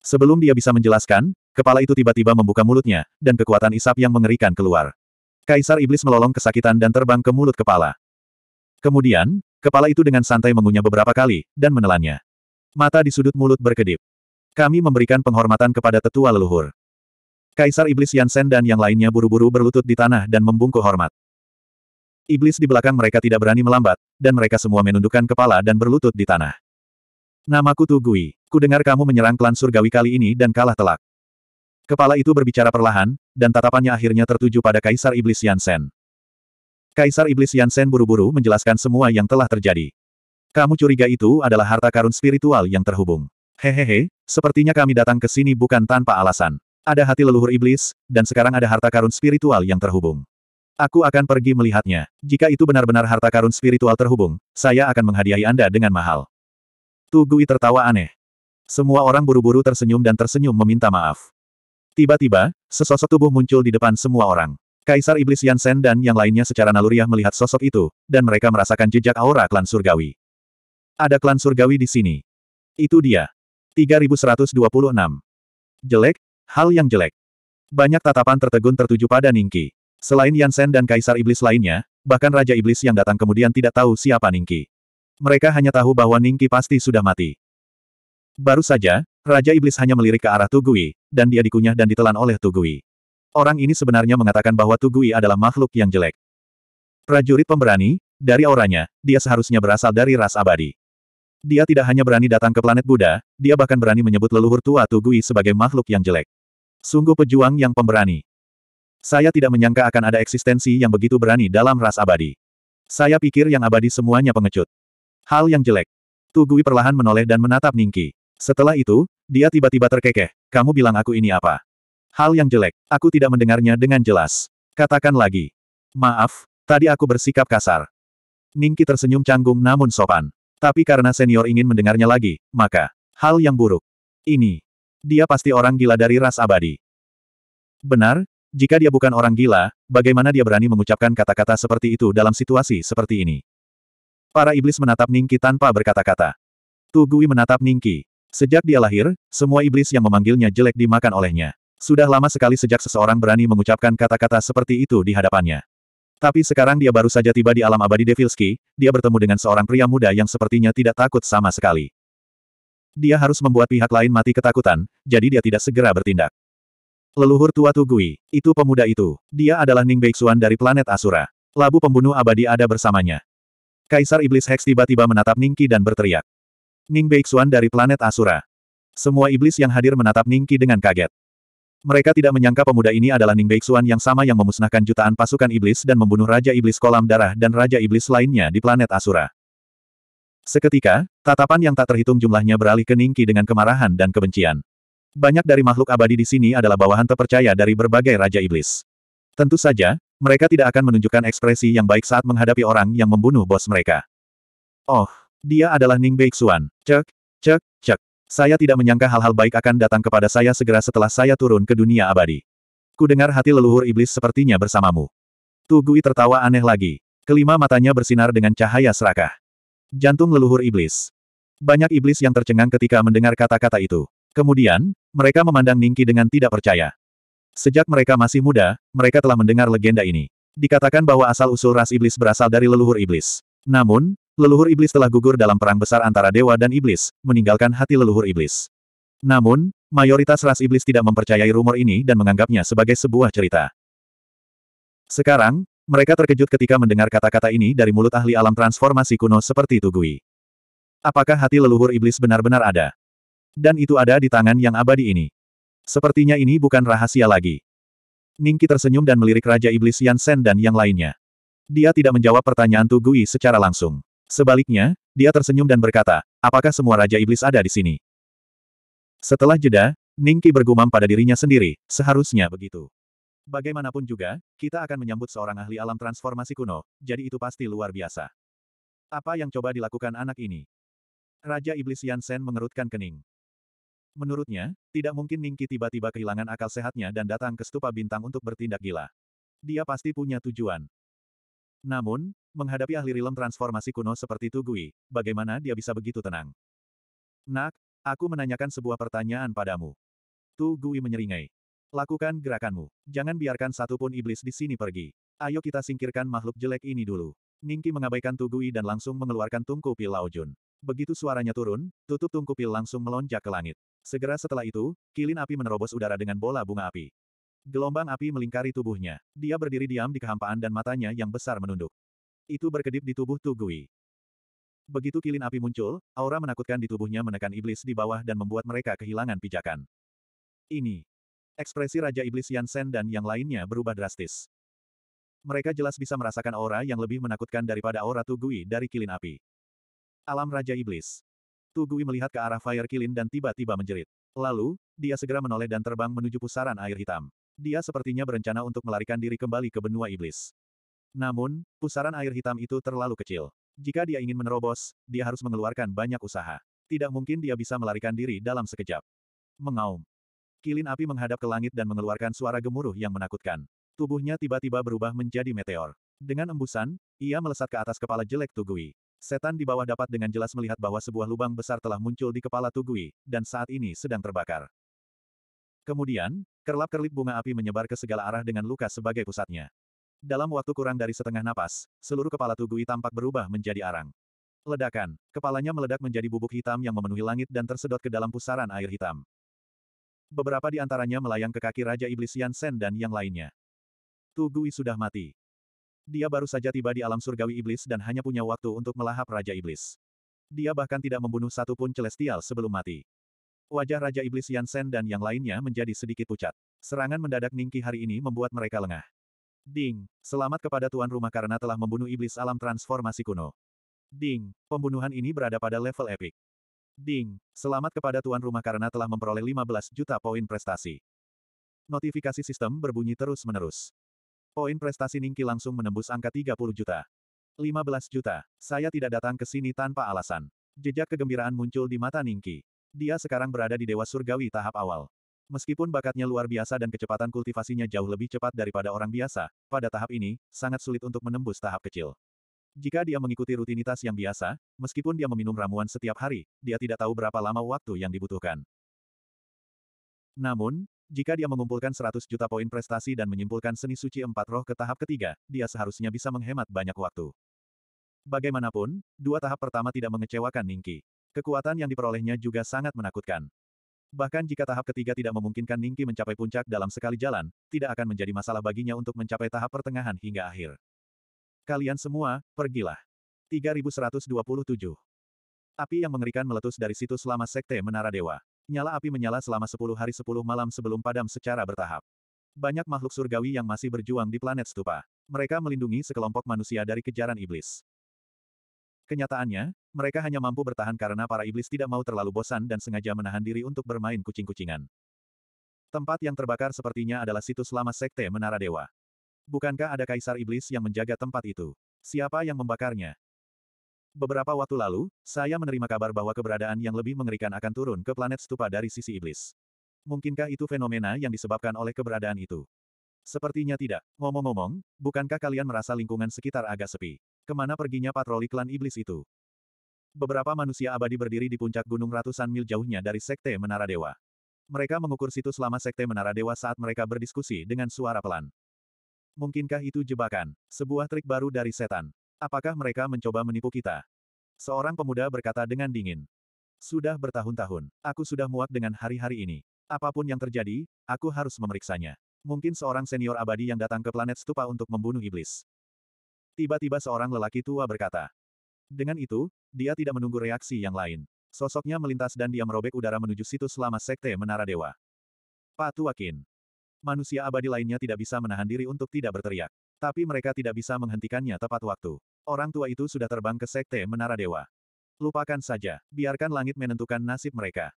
S1: Sebelum dia bisa menjelaskan, kepala itu tiba-tiba membuka mulutnya, dan kekuatan isap yang mengerikan keluar. Kaisar Iblis melolong kesakitan dan terbang ke mulut kepala. Kemudian, kepala itu dengan santai mengunyah beberapa kali, dan menelannya. Mata di sudut mulut berkedip. Kami memberikan penghormatan kepada tetua leluhur. Kaisar Iblis Yansen dan yang lainnya buru-buru berlutut di tanah dan membungkuk hormat. Iblis di belakang mereka tidak berani melambat, dan mereka semua menundukkan kepala dan berlutut di tanah. Namaku Tugui. Ku dengar kamu menyerang klan surgawi kali ini dan kalah telak. Kepala itu berbicara perlahan, dan tatapannya akhirnya tertuju pada Kaisar Iblis Yansen. Kaisar Iblis Yansen buru-buru menjelaskan semua yang telah terjadi. Kamu curiga itu adalah harta karun spiritual yang terhubung. Hehehe, Sepertinya kami datang ke sini bukan tanpa alasan. Ada hati leluhur iblis, dan sekarang ada harta karun spiritual yang terhubung. Aku akan pergi melihatnya. Jika itu benar-benar harta karun spiritual terhubung, saya akan menghadiahi Anda dengan mahal. Tugui tertawa aneh. Semua orang buru-buru tersenyum dan tersenyum meminta maaf. Tiba-tiba, sesosok tubuh muncul di depan semua orang. Kaisar Iblis Yansen dan yang lainnya secara naluriah melihat sosok itu, dan mereka merasakan jejak aura klan surgawi. Ada klan surgawi di sini. Itu dia. 3126. Jelek, hal yang jelek. Banyak tatapan tertegun tertuju pada Ningki. Selain Yansen dan Kaisar Iblis lainnya, bahkan Raja Iblis yang datang kemudian tidak tahu siapa Ningki. Mereka hanya tahu bahwa Ningki pasti sudah mati. Baru saja, Raja Iblis hanya melirik ke arah Tugui, dan dia dikunyah dan ditelan oleh Tugui. Orang ini sebenarnya mengatakan bahwa Tugui adalah makhluk yang jelek. Prajurit pemberani, dari auranya, dia seharusnya berasal dari ras abadi. Dia tidak hanya berani datang ke planet Buddha, dia bahkan berani menyebut leluhur tua Tugui sebagai makhluk yang jelek. Sungguh pejuang yang pemberani. Saya tidak menyangka akan ada eksistensi yang begitu berani dalam ras abadi. Saya pikir yang abadi semuanya pengecut. Hal yang jelek. Tugui perlahan menoleh dan menatap Ningki. Setelah itu, dia tiba-tiba terkekeh, kamu bilang aku ini apa? Hal yang jelek, aku tidak mendengarnya dengan jelas. Katakan lagi. Maaf, tadi aku bersikap kasar. Ningki tersenyum canggung namun sopan. Tapi karena senior ingin mendengarnya lagi, maka, hal yang buruk. Ini. Dia pasti orang gila dari ras abadi. Benar, jika dia bukan orang gila, bagaimana dia berani mengucapkan kata-kata seperti itu dalam situasi seperti ini? Para iblis menatap Ningki tanpa berkata-kata. Tugui menatap Ningki. Sejak dia lahir, semua iblis yang memanggilnya jelek dimakan olehnya. Sudah lama sekali sejak seseorang berani mengucapkan kata-kata seperti itu di hadapannya. Tapi sekarang dia baru saja tiba di alam abadi Devilski, dia bertemu dengan seorang pria muda yang sepertinya tidak takut sama sekali. Dia harus membuat pihak lain mati ketakutan, jadi dia tidak segera bertindak. Leluhur tua Tugui, itu pemuda itu. Dia adalah Ning Beixuan dari planet Asura. Labu pembunuh abadi ada bersamanya. Kaisar Iblis Hex tiba-tiba menatap Ningki dan berteriak. Ning Beixuan dari planet Asura. Semua iblis yang hadir menatap Ningki dengan kaget. Mereka tidak menyangka pemuda ini adalah Ning Beixuan yang sama yang memusnahkan jutaan pasukan iblis dan membunuh Raja Iblis Kolam Darah dan Raja Iblis lainnya di planet Asura. Seketika, tatapan yang tak terhitung jumlahnya beralih ke Ningki dengan kemarahan dan kebencian. Banyak dari makhluk abadi di sini adalah bawahan terpercaya dari berbagai Raja Iblis. Tentu saja, mereka tidak akan menunjukkan ekspresi yang baik saat menghadapi orang yang membunuh bos mereka. Oh, dia adalah Ning Beixuan. Cek, cek, cek. Saya tidak menyangka hal-hal baik akan datang kepada saya segera setelah saya turun ke dunia abadi. Ku dengar hati leluhur iblis sepertinya bersamamu. Tugui tertawa aneh lagi. Kelima matanya bersinar dengan cahaya serakah. Jantung leluhur iblis. Banyak iblis yang tercengang ketika mendengar kata-kata itu. Kemudian, mereka memandang Ningki dengan tidak percaya. Sejak mereka masih muda, mereka telah mendengar legenda ini. Dikatakan bahwa asal-usul ras iblis berasal dari leluhur iblis. Namun, Leluhur iblis telah gugur dalam perang besar antara dewa dan iblis, meninggalkan hati leluhur iblis. Namun, mayoritas ras iblis tidak mempercayai rumor ini dan menganggapnya sebagai sebuah cerita. Sekarang, mereka terkejut ketika mendengar kata-kata ini dari mulut ahli alam transformasi kuno seperti Tugui. Apakah hati leluhur iblis benar-benar ada? Dan itu ada di tangan yang abadi ini. Sepertinya ini bukan rahasia lagi. Ningki tersenyum dan melirik Raja Iblis Yansen dan yang lainnya. Dia tidak menjawab pertanyaan Tugui secara langsung. Sebaliknya, dia tersenyum dan berkata, apakah semua Raja Iblis ada di sini? Setelah jeda, Ningki bergumam pada dirinya sendiri, seharusnya begitu. Bagaimanapun juga, kita akan menyambut seorang ahli alam transformasi kuno, jadi itu pasti luar biasa. Apa yang coba dilakukan anak ini? Raja Iblis Yansen mengerutkan kening. Menurutnya, tidak mungkin Ningki tiba-tiba kehilangan akal sehatnya dan datang ke stupa bintang untuk bertindak gila. Dia pasti punya tujuan. Namun, Menghadapi ahli rilem transformasi kuno seperti Tugui, bagaimana dia bisa begitu tenang? Nak, aku menanyakan sebuah pertanyaan padamu. Tugui menyeringai. Lakukan gerakanmu. Jangan biarkan satupun iblis di sini pergi. Ayo kita singkirkan makhluk jelek ini dulu. Ningki mengabaikan Tugui dan langsung mengeluarkan tungku pil Laojun. Begitu suaranya turun, tutup tungku pil langsung melonjak ke langit. Segera setelah itu, kilin api menerobos udara dengan bola bunga api. Gelombang api melingkari tubuhnya. Dia berdiri diam di kehampaan dan matanya yang besar menunduk. Itu berkedip di tubuh Tugui. Begitu kilin api muncul, aura menakutkan di tubuhnya menekan iblis di bawah dan membuat mereka kehilangan pijakan. Ini. Ekspresi Raja Iblis Yansen dan yang lainnya berubah drastis. Mereka jelas bisa merasakan aura yang lebih menakutkan daripada aura Tugui dari kilin api. Alam Raja Iblis. Tugui melihat ke arah Fire Kilin dan tiba-tiba menjerit. Lalu, dia segera menoleh dan terbang menuju pusaran air hitam. Dia sepertinya berencana untuk melarikan diri kembali ke benua iblis. Namun, pusaran air hitam itu terlalu kecil. Jika dia ingin menerobos, dia harus mengeluarkan banyak usaha. Tidak mungkin dia bisa melarikan diri dalam sekejap. Mengaum. Kilin api menghadap ke langit dan mengeluarkan suara gemuruh yang menakutkan. Tubuhnya tiba-tiba berubah menjadi meteor. Dengan embusan, ia melesat ke atas kepala jelek Tugui. Setan di bawah dapat dengan jelas melihat bahwa sebuah lubang besar telah muncul di kepala Tugui, dan saat ini sedang terbakar. Kemudian, kerlap-kerlip bunga api menyebar ke segala arah dengan luka sebagai pusatnya. Dalam waktu kurang dari setengah napas, seluruh kepala Tugui tampak berubah menjadi arang. Ledakan, kepalanya meledak menjadi bubuk hitam yang memenuhi langit dan tersedot ke dalam pusaran air hitam. Beberapa di antaranya melayang ke kaki Raja Iblis Yan Sen dan yang lainnya. Tugui sudah mati. Dia baru saja tiba di alam surgawi iblis dan hanya punya waktu untuk melahap Raja Iblis. Dia bahkan tidak membunuh satu pun celestial sebelum mati. Wajah Raja Iblis Yan Sen dan yang lainnya menjadi sedikit pucat. Serangan mendadak Ningki hari ini membuat mereka lengah. Ding, selamat kepada tuan rumah karena telah membunuh iblis alam transformasi kuno. Ding, pembunuhan ini berada pada level epic. Ding, selamat kepada tuan rumah karena telah memperoleh 15 juta poin prestasi. Notifikasi sistem berbunyi terus-menerus. Poin prestasi Ningki langsung menembus angka 30 juta. 15 juta. Saya tidak datang ke sini tanpa alasan. Jejak kegembiraan muncul di mata Ningki. Dia sekarang berada di Dewa Surgawi tahap awal. Meskipun bakatnya luar biasa dan kecepatan kultivasinya jauh lebih cepat daripada orang biasa, pada tahap ini, sangat sulit untuk menembus tahap kecil. Jika dia mengikuti rutinitas yang biasa, meskipun dia meminum ramuan setiap hari, dia tidak tahu berapa lama waktu yang dibutuhkan. Namun, jika dia mengumpulkan 100 juta poin prestasi dan menyimpulkan seni suci empat roh ke tahap ketiga, dia seharusnya bisa menghemat banyak waktu. Bagaimanapun, dua tahap pertama tidak mengecewakan Ningki. Kekuatan yang diperolehnya juga sangat menakutkan. Bahkan jika tahap ketiga tidak memungkinkan Ningki mencapai puncak dalam sekali jalan, tidak akan menjadi masalah baginya untuk mencapai tahap pertengahan hingga akhir. Kalian semua, pergilah. 3127 Api yang mengerikan meletus dari situs lama Sekte Menara Dewa. Nyala api menyala selama 10 hari 10 malam sebelum padam secara bertahap. Banyak makhluk surgawi yang masih berjuang di planet stupa. Mereka melindungi sekelompok manusia dari kejaran iblis. Kenyataannya, mereka hanya mampu bertahan karena para iblis tidak mau terlalu bosan dan sengaja menahan diri untuk bermain kucing-kucingan. Tempat yang terbakar sepertinya adalah situs lama Sekte Menara Dewa. Bukankah ada kaisar iblis yang menjaga tempat itu? Siapa yang membakarnya? Beberapa waktu lalu, saya menerima kabar bahwa keberadaan yang lebih mengerikan akan turun ke planet stupa dari sisi iblis. Mungkinkah itu fenomena yang disebabkan oleh keberadaan itu? Sepertinya tidak. Ngomong-ngomong, bukankah kalian merasa lingkungan sekitar agak sepi? Kemana perginya patroli klan iblis itu? Beberapa manusia abadi berdiri di puncak gunung ratusan mil jauhnya dari Sekte Menara Dewa. Mereka mengukur situ selama Sekte Menara Dewa saat mereka berdiskusi dengan suara pelan. Mungkinkah itu jebakan? Sebuah trik baru dari setan. Apakah mereka mencoba menipu kita? Seorang pemuda berkata dengan dingin. Sudah bertahun-tahun, aku sudah muak dengan hari-hari ini. Apapun yang terjadi, aku harus memeriksanya. Mungkin seorang senior abadi yang datang ke planet stupa untuk membunuh iblis. Tiba-tiba seorang lelaki tua berkata. Dengan itu, dia tidak menunggu reaksi yang lain. Sosoknya melintas dan dia merobek udara menuju situs selama Sekte Menara Dewa. Patuakin. Manusia abadi lainnya tidak bisa menahan diri untuk tidak berteriak. Tapi mereka tidak bisa menghentikannya tepat waktu. Orang tua itu sudah terbang ke Sekte Menara Dewa. Lupakan saja, biarkan langit menentukan nasib mereka.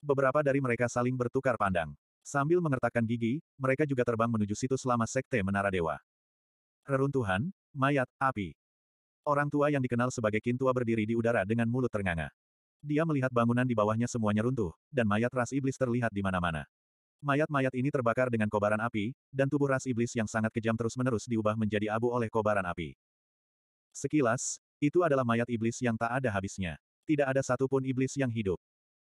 S1: Beberapa dari mereka saling bertukar pandang. Sambil mengertakkan gigi, mereka juga terbang menuju situs lama Sekte Menara Dewa reruntuhan, mayat, api. Orang tua yang dikenal sebagai Kintua berdiri di udara dengan mulut ternganga. Dia melihat bangunan di bawahnya semuanya runtuh, dan mayat ras iblis terlihat di mana-mana. Mayat-mayat ini terbakar dengan kobaran api, dan tubuh ras iblis yang sangat kejam terus-menerus diubah menjadi abu oleh kobaran api. Sekilas, itu adalah mayat iblis yang tak ada habisnya. Tidak ada satupun iblis yang hidup.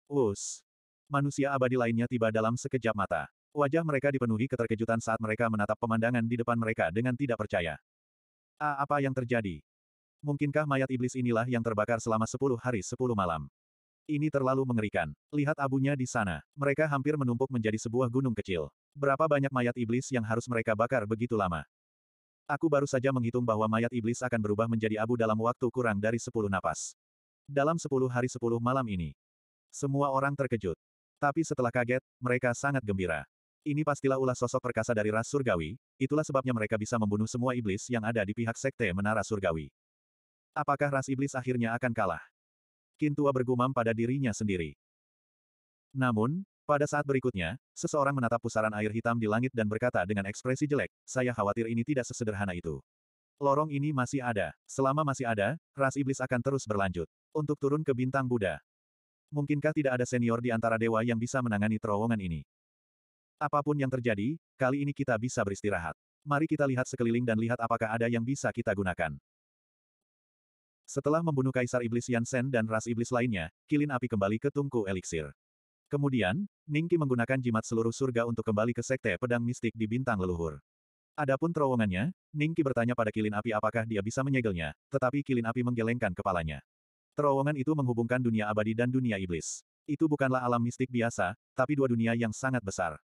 S1: Us. Manusia abadi lainnya tiba dalam sekejap mata. Wajah mereka dipenuhi keterkejutan saat mereka menatap pemandangan di depan mereka dengan tidak percaya. A, ah, apa yang terjadi? Mungkinkah mayat iblis inilah yang terbakar selama sepuluh hari sepuluh malam? Ini terlalu mengerikan. Lihat abunya di sana. Mereka hampir menumpuk menjadi sebuah gunung kecil. Berapa banyak mayat iblis yang harus mereka bakar begitu lama? Aku baru saja menghitung bahwa mayat iblis akan berubah menjadi abu dalam waktu kurang dari sepuluh napas. Dalam sepuluh hari sepuluh malam ini. Semua orang terkejut. Tapi setelah kaget, mereka sangat gembira. Ini pastilah ulah sosok perkasa dari ras surgawi, itulah sebabnya mereka bisa membunuh semua iblis yang ada di pihak sekte menara surgawi. Apakah ras iblis akhirnya akan kalah? Kintua bergumam pada dirinya sendiri. Namun, pada saat berikutnya, seseorang menatap pusaran air hitam di langit dan berkata dengan ekspresi jelek, saya khawatir ini tidak sesederhana itu. Lorong ini masih ada. Selama masih ada, ras iblis akan terus berlanjut. Untuk turun ke bintang Buddha. Mungkinkah tidak ada senior di antara dewa yang bisa menangani terowongan ini? Apapun yang terjadi, kali ini kita bisa beristirahat. Mari kita lihat sekeliling dan lihat apakah ada yang bisa kita gunakan. Setelah membunuh Kaisar Iblis Yansen dan ras iblis lainnya, kilin api kembali ke tungku eliksir. Kemudian, Ningki menggunakan jimat seluruh surga untuk kembali ke sekte pedang mistik di bintang leluhur. Adapun terowongannya, Ningki bertanya pada kilin api apakah dia bisa menyegelnya, tetapi kilin api menggelengkan kepalanya. Terowongan itu menghubungkan dunia abadi dan dunia iblis. Itu bukanlah alam mistik biasa, tapi dua dunia yang sangat besar.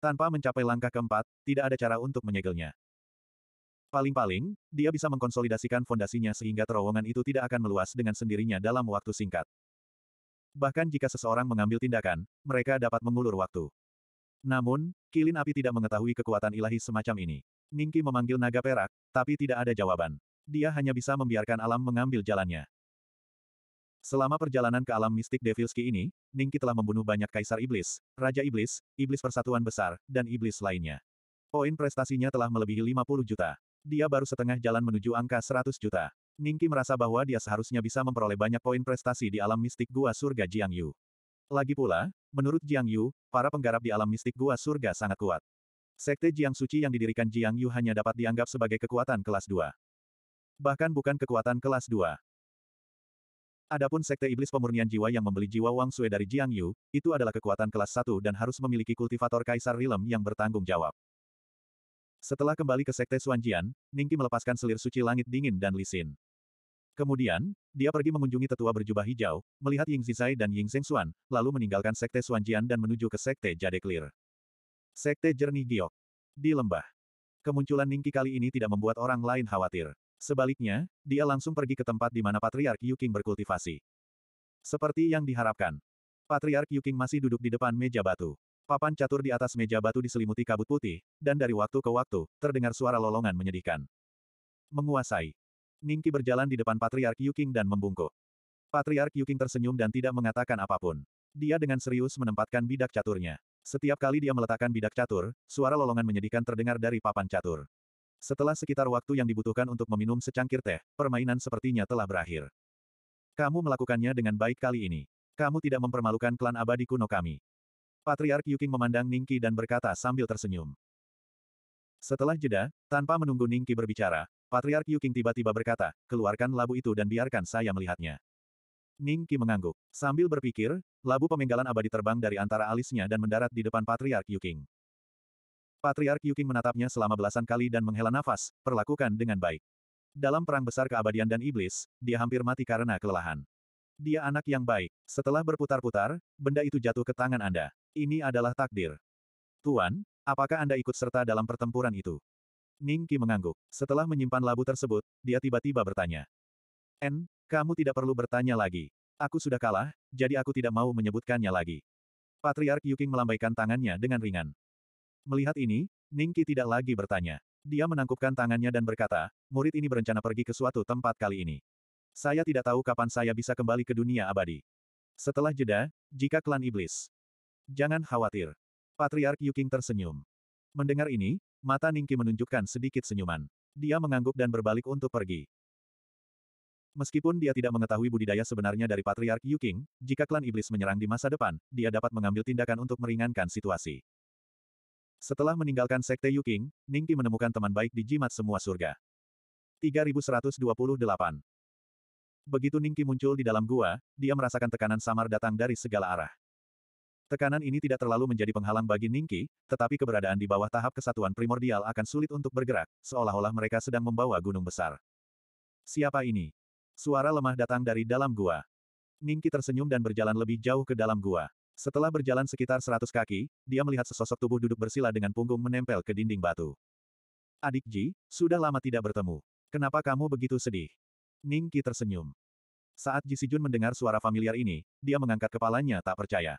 S1: Tanpa mencapai langkah keempat, tidak ada cara untuk menyegelnya. Paling-paling, dia bisa mengkonsolidasikan fondasinya sehingga terowongan itu tidak akan meluas dengan sendirinya dalam waktu singkat. Bahkan jika seseorang mengambil tindakan, mereka dapat mengulur waktu. Namun, kilin api tidak mengetahui kekuatan ilahi semacam ini. Ningki memanggil naga perak, tapi tidak ada jawaban. Dia hanya bisa membiarkan alam mengambil jalannya. Selama perjalanan ke alam mistik Devilski ini, Ningki telah membunuh banyak kaisar iblis, raja iblis, iblis persatuan besar, dan iblis lainnya. Poin prestasinya telah melebihi 50 juta. Dia baru setengah jalan menuju angka 100 juta. Ningki merasa bahwa dia seharusnya bisa memperoleh banyak poin prestasi di alam mistik gua surga Jiang Yu. Lagi pula, menurut Jiang Yu, para penggarap di alam mistik gua surga sangat kuat. Sekte Jiang Suci yang didirikan Jiang Yu hanya dapat dianggap sebagai kekuatan kelas 2. Bahkan bukan kekuatan kelas 2. Adapun sekte iblis pemurnian jiwa yang membeli jiwa Wang Sue dari Jiang Yu, itu adalah kekuatan kelas 1 dan harus memiliki kultivator kaisar Rilem yang bertanggung jawab. Setelah kembali ke sekte Suanjian, Ningki melepaskan selir suci langit dingin dan lisin. Kemudian, dia pergi mengunjungi tetua berjubah hijau, melihat Ying Zizai dan Ying Xuan, lalu meninggalkan sekte Suanjian dan menuju ke sekte Jade Clear. Sekte Jernih Giok. Di lembah. Kemunculan Ningki kali ini tidak membuat orang lain khawatir. Sebaliknya, dia langsung pergi ke tempat di mana Patriark Yuking berkultivasi. Seperti yang diharapkan, Patriark Yuking masih duduk di depan meja batu. Papan catur di atas meja batu diselimuti kabut putih, dan dari waktu ke waktu, terdengar suara lolongan menyedihkan. Menguasai. Ningki berjalan di depan Patriark Yuking dan membungkuk. Patriark Yuking tersenyum dan tidak mengatakan apapun. Dia dengan serius menempatkan bidak caturnya. Setiap kali dia meletakkan bidak catur, suara lolongan menyedihkan terdengar dari papan catur. Setelah sekitar waktu yang dibutuhkan untuk meminum secangkir teh, permainan sepertinya telah berakhir. Kamu melakukannya dengan baik kali ini. Kamu tidak mempermalukan klan abadi kuno kami. Patriark Yuking memandang Ningki dan berkata sambil tersenyum. Setelah jeda, tanpa menunggu Ningki berbicara, Patriark Yuking tiba-tiba berkata, keluarkan labu itu dan biarkan saya melihatnya. Ningki mengangguk. Sambil berpikir, labu pemenggalan abadi terbang dari antara alisnya dan mendarat di depan Patriark Yuking. Patriark Yuking menatapnya selama belasan kali dan menghela nafas, perlakukan dengan baik. Dalam perang besar keabadian dan iblis, dia hampir mati karena kelelahan. Dia anak yang baik. Setelah berputar-putar, benda itu jatuh ke tangan Anda. Ini adalah takdir. Tuan, apakah Anda ikut serta dalam pertempuran itu? Ning Qi mengangguk. Setelah menyimpan labu tersebut, dia tiba-tiba bertanya. N, kamu tidak perlu bertanya lagi. Aku sudah kalah, jadi aku tidak mau menyebutkannya lagi. Patriark Yuking melambaikan tangannya dengan ringan. Melihat ini, Ningki tidak lagi bertanya. Dia menangkupkan tangannya dan berkata, murid ini berencana pergi ke suatu tempat kali ini. Saya tidak tahu kapan saya bisa kembali ke dunia abadi. Setelah jeda, jika klan iblis. Jangan khawatir. Patriark Yuking tersenyum. Mendengar ini, mata Ningki menunjukkan sedikit senyuman. Dia mengangguk dan berbalik untuk pergi. Meskipun dia tidak mengetahui budidaya sebenarnya dari Patriark Yuking, jika klan iblis menyerang di masa depan, dia dapat mengambil tindakan untuk meringankan situasi. Setelah meninggalkan Sekte Yuking, Ningki menemukan teman baik di jimat semua surga. 3128 Begitu Ningki muncul di dalam gua, dia merasakan tekanan samar datang dari segala arah. Tekanan ini tidak terlalu menjadi penghalang bagi Ningki, tetapi keberadaan di bawah tahap kesatuan primordial akan sulit untuk bergerak, seolah-olah mereka sedang membawa gunung besar. Siapa ini? Suara lemah datang dari dalam gua. Ningki tersenyum dan berjalan lebih jauh ke dalam gua. Setelah berjalan sekitar seratus kaki, dia melihat sesosok tubuh duduk bersila dengan punggung menempel ke dinding batu. Adik Ji, sudah lama tidak bertemu. Kenapa kamu begitu sedih? Ning Qi tersenyum. Saat Ji Sijun mendengar suara familiar ini, dia mengangkat kepalanya tak percaya.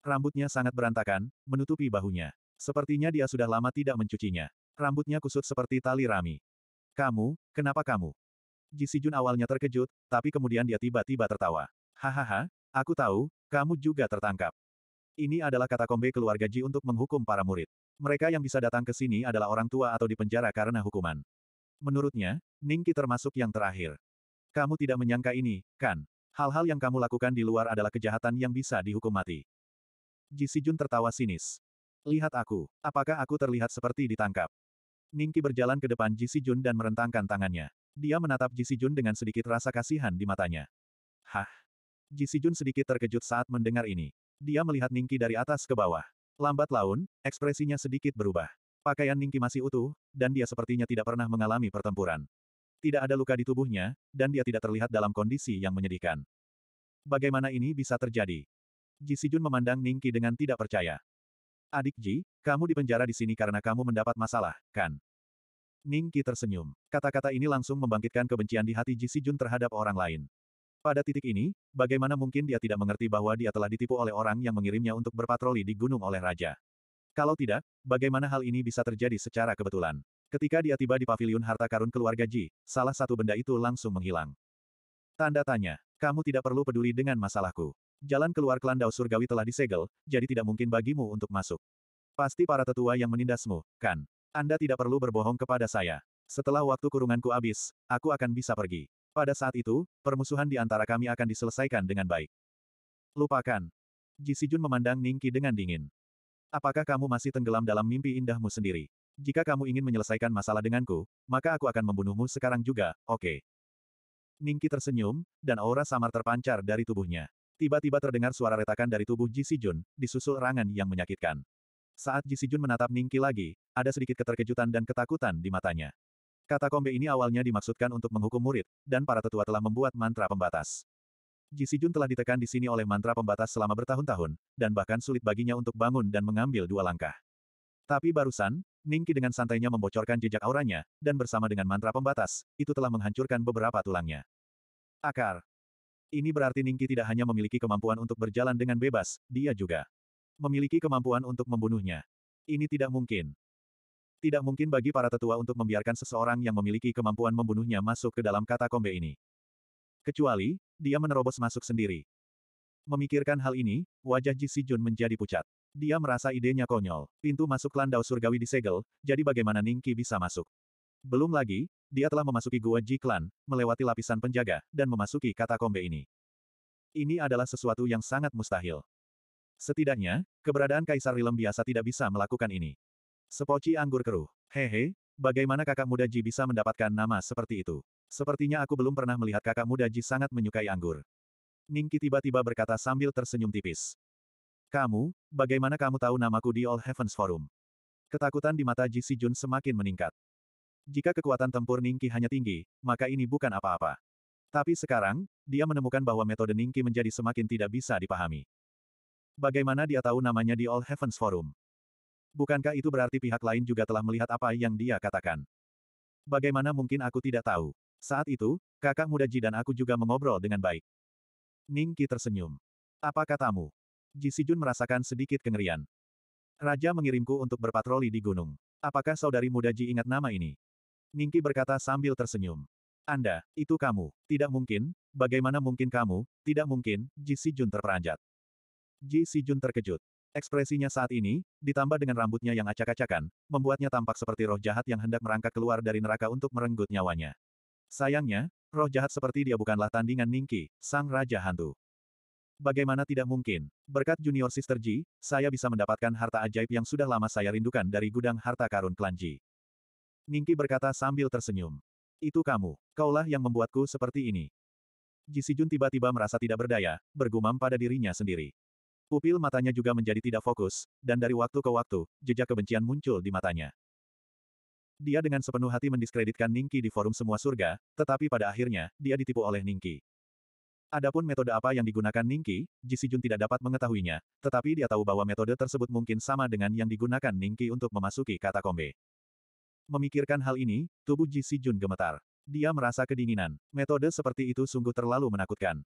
S1: Rambutnya sangat berantakan, menutupi bahunya. Sepertinya dia sudah lama tidak mencucinya. Rambutnya kusut seperti tali rami. Kamu, kenapa kamu? Ji Sijun awalnya terkejut, tapi kemudian dia tiba-tiba tertawa. Hahaha, Aku tahu, kamu juga tertangkap. Ini adalah kata kombe keluarga Ji untuk menghukum para murid. Mereka yang bisa datang ke sini adalah orang tua atau dipenjara karena hukuman. Menurutnya, Ningki termasuk yang terakhir. Kamu tidak menyangka ini, kan? Hal-hal yang kamu lakukan di luar adalah kejahatan yang bisa dihukum mati. Ji Sijun tertawa sinis. Lihat aku, apakah aku terlihat seperti ditangkap? Ningki berjalan ke depan Ji Sijun dan merentangkan tangannya. Dia menatap Ji Sijun dengan sedikit rasa kasihan di matanya. Hah? Ji Sijun sedikit terkejut saat mendengar ini. Dia melihat Ningki dari atas ke bawah. Lambat laun, ekspresinya sedikit berubah. Pakaian Ningki masih utuh, dan dia sepertinya tidak pernah mengalami pertempuran. Tidak ada luka di tubuhnya, dan dia tidak terlihat dalam kondisi yang menyedihkan. Bagaimana ini bisa terjadi? Ji Sijun memandang Ningki dengan tidak percaya. Adik Ji, kamu dipenjara di sini karena kamu mendapat masalah, kan? Ningki tersenyum. Kata-kata ini langsung membangkitkan kebencian di hati Ji Sijun terhadap orang lain. Pada titik ini, bagaimana mungkin dia tidak mengerti bahwa dia telah ditipu oleh orang yang mengirimnya untuk berpatroli di gunung oleh raja? Kalau tidak, bagaimana hal ini bisa terjadi secara kebetulan? Ketika dia tiba di paviliun harta karun keluarga Ji, salah satu benda itu langsung menghilang. Tanda tanya, kamu tidak perlu peduli dengan masalahku. Jalan keluar Dao Surgawi telah disegel, jadi tidak mungkin bagimu untuk masuk. Pasti para tetua yang menindasmu, kan? Anda tidak perlu berbohong kepada saya. Setelah waktu kurunganku habis, aku akan bisa pergi. Pada saat itu, permusuhan di antara kami akan diselesaikan dengan baik. Lupakan. Ji Sijun memandang Ningki dengan dingin. Apakah kamu masih tenggelam dalam mimpi indahmu sendiri? Jika kamu ingin menyelesaikan masalah denganku, maka aku akan membunuhmu sekarang juga, oke. Okay. Ningki tersenyum, dan aura samar terpancar dari tubuhnya. Tiba-tiba terdengar suara retakan dari tubuh Ji Si Jun, disusul rangan yang menyakitkan. Saat Ji Si Jun menatap Ningki lagi, ada sedikit keterkejutan dan ketakutan di matanya. Kata kombe ini awalnya dimaksudkan untuk menghukum murid, dan para tetua telah membuat mantra pembatas. Ji Jisijun telah ditekan di sini oleh mantra pembatas selama bertahun-tahun, dan bahkan sulit baginya untuk bangun dan mengambil dua langkah. Tapi barusan, Ningki dengan santainya membocorkan jejak auranya, dan bersama dengan mantra pembatas, itu telah menghancurkan beberapa tulangnya. Akar. Ini berarti Ningki tidak hanya memiliki kemampuan untuk berjalan dengan bebas, dia juga memiliki kemampuan untuk membunuhnya. Ini tidak mungkin. Tidak mungkin bagi para tetua untuk membiarkan seseorang yang memiliki kemampuan membunuhnya masuk ke dalam katakombe ini. Kecuali, dia menerobos masuk sendiri. Memikirkan hal ini, wajah Ji Sijun menjadi pucat. Dia merasa idenya konyol. Pintu masuk landau surgawi disegel, jadi bagaimana Ningki bisa masuk? Belum lagi, dia telah memasuki gua Ji Klan, melewati lapisan penjaga, dan memasuki katakombe ini. Ini adalah sesuatu yang sangat mustahil. Setidaknya, keberadaan Kaisar Rilem biasa tidak bisa melakukan ini. Sepoci anggur keruh. Hehe, bagaimana kakak muda Ji bisa mendapatkan nama seperti itu? Sepertinya aku belum pernah melihat kakak muda Ji sangat menyukai anggur. Ningki tiba-tiba berkata sambil tersenyum tipis. Kamu, bagaimana kamu tahu namaku di All Heavens Forum? Ketakutan di mata Ji Si Jun semakin meningkat. Jika kekuatan tempur Ningki hanya tinggi, maka ini bukan apa-apa. Tapi sekarang, dia menemukan bahwa metode Ningki menjadi semakin tidak bisa dipahami. Bagaimana dia tahu namanya di All Heavens Forum? Bukankah itu berarti pihak lain juga telah melihat apa yang dia katakan? Bagaimana mungkin aku tidak tahu? Saat itu, kakak muda Ji dan aku juga mengobrol dengan baik. Ningki tersenyum. Apa katamu? Ji Sijun merasakan sedikit kengerian. Raja mengirimku untuk berpatroli di gunung. Apakah saudari muda Ji ingat nama ini? Ningki berkata sambil tersenyum. Anda, itu kamu. Tidak mungkin, bagaimana mungkin kamu? Tidak mungkin, Ji Sijun terperanjat. Ji Sijun terkejut. Ekspresinya saat ini, ditambah dengan rambutnya yang acak-acakan, membuatnya tampak seperti roh jahat yang hendak merangkak keluar dari neraka untuk merenggut nyawanya. Sayangnya, roh jahat seperti dia bukanlah tandingan Ningki, sang raja hantu. Bagaimana tidak mungkin? Berkat junior sister Ji, saya bisa mendapatkan harta ajaib yang sudah lama saya rindukan dari gudang harta karun klan Ji. Ningki berkata sambil tersenyum. Itu kamu, kaulah yang membuatku seperti ini. Ji Sijun tiba-tiba merasa tidak berdaya, bergumam pada dirinya sendiri. Pupil matanya juga menjadi tidak fokus, dan dari waktu ke waktu, jejak kebencian muncul di matanya. Dia dengan sepenuh hati mendiskreditkan Ningki di forum semua surga, tetapi pada akhirnya, dia ditipu oleh Ningki. Adapun metode apa yang digunakan Ningki, Jisijun tidak dapat mengetahuinya, tetapi dia tahu bahwa metode tersebut mungkin sama dengan yang digunakan Ningki untuk memasuki kata kombe. Memikirkan hal ini, tubuh Jisijun gemetar. Dia merasa kedinginan. Metode seperti itu sungguh terlalu menakutkan.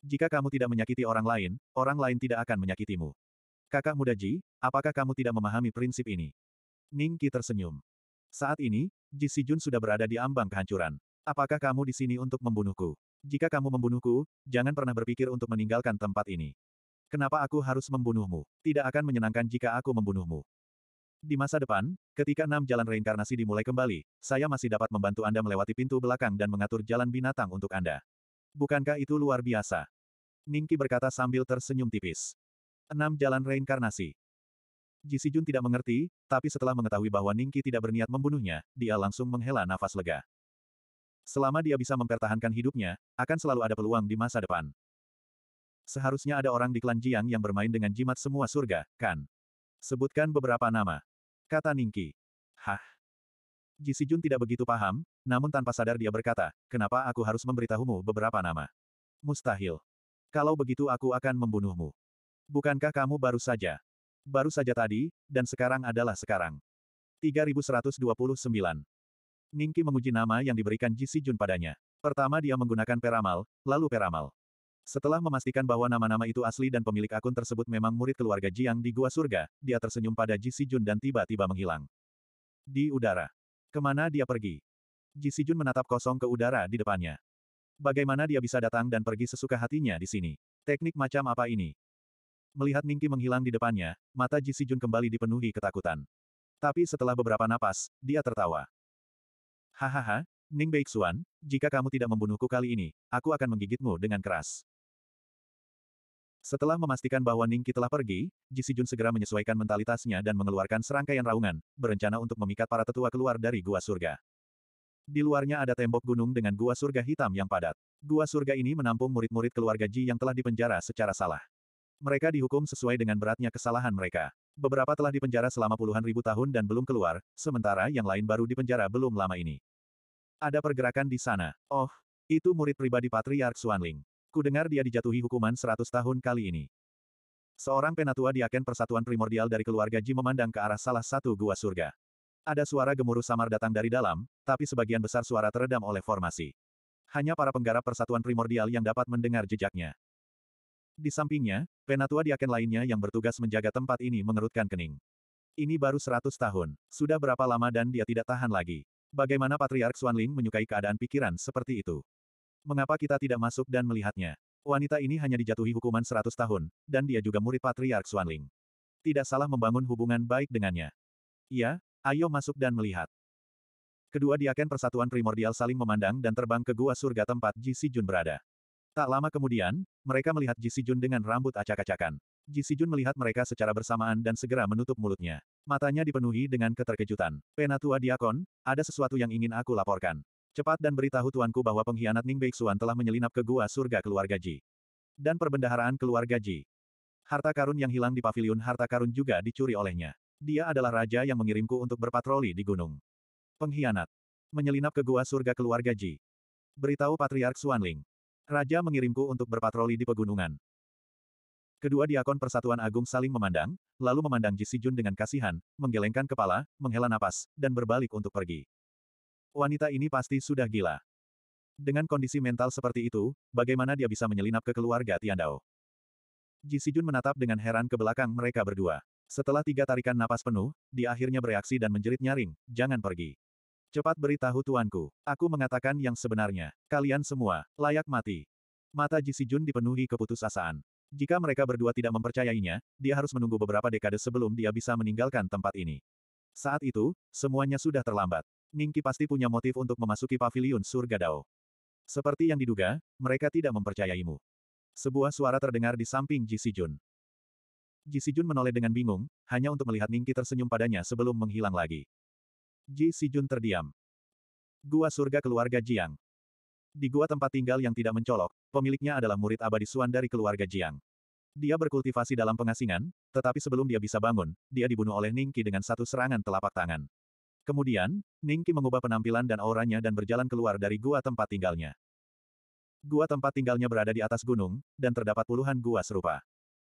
S1: Jika kamu tidak menyakiti orang lain, orang lain tidak akan menyakitimu. Kakak muda Ji, apakah kamu tidak memahami prinsip ini? Ning Qi tersenyum. Saat ini, Ji Si Jun sudah berada di ambang kehancuran. Apakah kamu di sini untuk membunuhku? Jika kamu membunuhku, jangan pernah berpikir untuk meninggalkan tempat ini. Kenapa aku harus membunuhmu? Tidak akan menyenangkan jika aku membunuhmu. Di masa depan, ketika enam jalan reinkarnasi dimulai kembali, saya masih dapat membantu Anda melewati pintu belakang dan mengatur jalan binatang untuk Anda. Bukankah itu luar biasa? Ningki berkata sambil tersenyum tipis. Enam Jalan Reinkarnasi Ji Jun tidak mengerti, tapi setelah mengetahui bahwa Ningki tidak berniat membunuhnya, dia langsung menghela nafas lega. Selama dia bisa mempertahankan hidupnya, akan selalu ada peluang di masa depan. Seharusnya ada orang di klan Jiang yang bermain dengan jimat semua surga, kan? Sebutkan beberapa nama. Kata Ningki. Hah? Ji Si Jun tidak begitu paham, namun tanpa sadar dia berkata, kenapa aku harus memberitahumu beberapa nama? Mustahil. Kalau begitu aku akan membunuhmu. Bukankah kamu baru saja? Baru saja tadi, dan sekarang adalah sekarang. 3129. Ningki menguji nama yang diberikan Ji Si Jun padanya. Pertama dia menggunakan peramal, lalu peramal. Setelah memastikan bahwa nama-nama itu asli dan pemilik akun tersebut memang murid keluarga Jiang di Gua Surga, dia tersenyum pada Ji Si Jun dan tiba-tiba menghilang. Di udara. Kemana dia pergi? Ji Sijun menatap kosong ke udara di depannya. Bagaimana dia bisa datang dan pergi sesuka hatinya di sini? Teknik macam apa ini? Melihat Ningki menghilang di depannya, mata Ji Sijun kembali dipenuhi ketakutan. Tapi setelah beberapa napas, dia tertawa. Hahaha, Ning Beixuan, jika kamu tidak membunuhku kali ini, aku akan menggigitmu dengan keras. Setelah memastikan bahwa Ningki telah pergi, Ji Jun segera menyesuaikan mentalitasnya dan mengeluarkan serangkaian raungan, berencana untuk memikat para tetua keluar dari gua surga. Di luarnya ada tembok gunung dengan gua surga hitam yang padat. Gua surga ini menampung murid-murid keluarga Ji yang telah dipenjara secara salah. Mereka dihukum sesuai dengan beratnya kesalahan mereka. Beberapa telah dipenjara selama puluhan ribu tahun dan belum keluar, sementara yang lain baru dipenjara belum lama ini. Ada pergerakan di sana. Oh, itu murid pribadi Patriark Xuanling. Ku dengar dia dijatuhi hukuman 100 tahun kali ini. Seorang penatua diaken persatuan primordial dari keluarga Ji memandang ke arah salah satu gua surga. Ada suara gemuruh samar datang dari dalam, tapi sebagian besar suara teredam oleh formasi. Hanya para penggarap persatuan primordial yang dapat mendengar jejaknya. Di sampingnya, penatua diaken lainnya yang bertugas menjaga tempat ini mengerutkan kening. Ini baru 100 tahun. Sudah berapa lama dan dia tidak tahan lagi. Bagaimana Patriark Xuanling menyukai keadaan pikiran seperti itu? Mengapa kita tidak masuk dan melihatnya? Wanita ini hanya dijatuhi hukuman 100 tahun, dan dia juga murid Patriark Xuanling. Tidak salah membangun hubungan baik dengannya. Iya, ayo masuk dan melihat. Kedua diaken persatuan primordial saling memandang dan terbang ke gua surga tempat Ji Si Jun berada. Tak lama kemudian, mereka melihat Ji Si Jun dengan rambut acak-acakan. Ji Si Jun melihat mereka secara bersamaan dan segera menutup mulutnya. Matanya dipenuhi dengan keterkejutan. Penatua Diakon, ada sesuatu yang ingin aku laporkan. Cepat dan beritahu tuanku bahwa pengkhianat Ning Beixuan telah menyelinap ke gua surga keluarga Ji. Dan perbendaharaan keluarga Ji. Harta karun yang hilang di paviliun harta karun juga dicuri olehnya. Dia adalah raja yang mengirimku untuk berpatroli di gunung. Pengkhianat. Menyelinap ke gua surga keluarga Ji. Beritahu Patriark Xuanling. Raja mengirimku untuk berpatroli di pegunungan. Kedua diakon persatuan agung saling memandang, lalu memandang Ji Sijun dengan kasihan, menggelengkan kepala, menghela napas, dan berbalik untuk pergi. Wanita ini pasti sudah gila. Dengan kondisi mental seperti itu, bagaimana dia bisa menyelinap ke keluarga Tiandao? Ji Sijun menatap dengan heran ke belakang mereka berdua. Setelah tiga tarikan napas penuh, dia akhirnya bereaksi dan menjerit nyaring, jangan pergi. Cepat beritahu tuanku, aku mengatakan yang sebenarnya, kalian semua, layak mati. Mata Ji Sijun dipenuhi keputusasaan. Jika mereka berdua tidak mempercayainya, dia harus menunggu beberapa dekade sebelum dia bisa meninggalkan tempat ini. Saat itu, semuanya sudah terlambat. Ningki pasti punya motif untuk memasuki pavilion surga Dao. Seperti yang diduga, mereka tidak mempercayaimu. Sebuah suara terdengar di samping Ji Sijun. Ji Sijun menoleh dengan bingung, hanya untuk melihat Ningki tersenyum padanya sebelum menghilang lagi. Ji Sijun terdiam. Gua surga keluarga Jiang. Di gua tempat tinggal yang tidak mencolok, pemiliknya adalah murid abadi Suan dari keluarga Jiang. Dia berkultivasi dalam pengasingan, tetapi sebelum dia bisa bangun, dia dibunuh oleh Ningki dengan satu serangan telapak tangan. Kemudian, Ningki mengubah penampilan dan auranya dan berjalan keluar dari gua tempat tinggalnya. Gua tempat tinggalnya berada di atas gunung, dan terdapat puluhan gua serupa.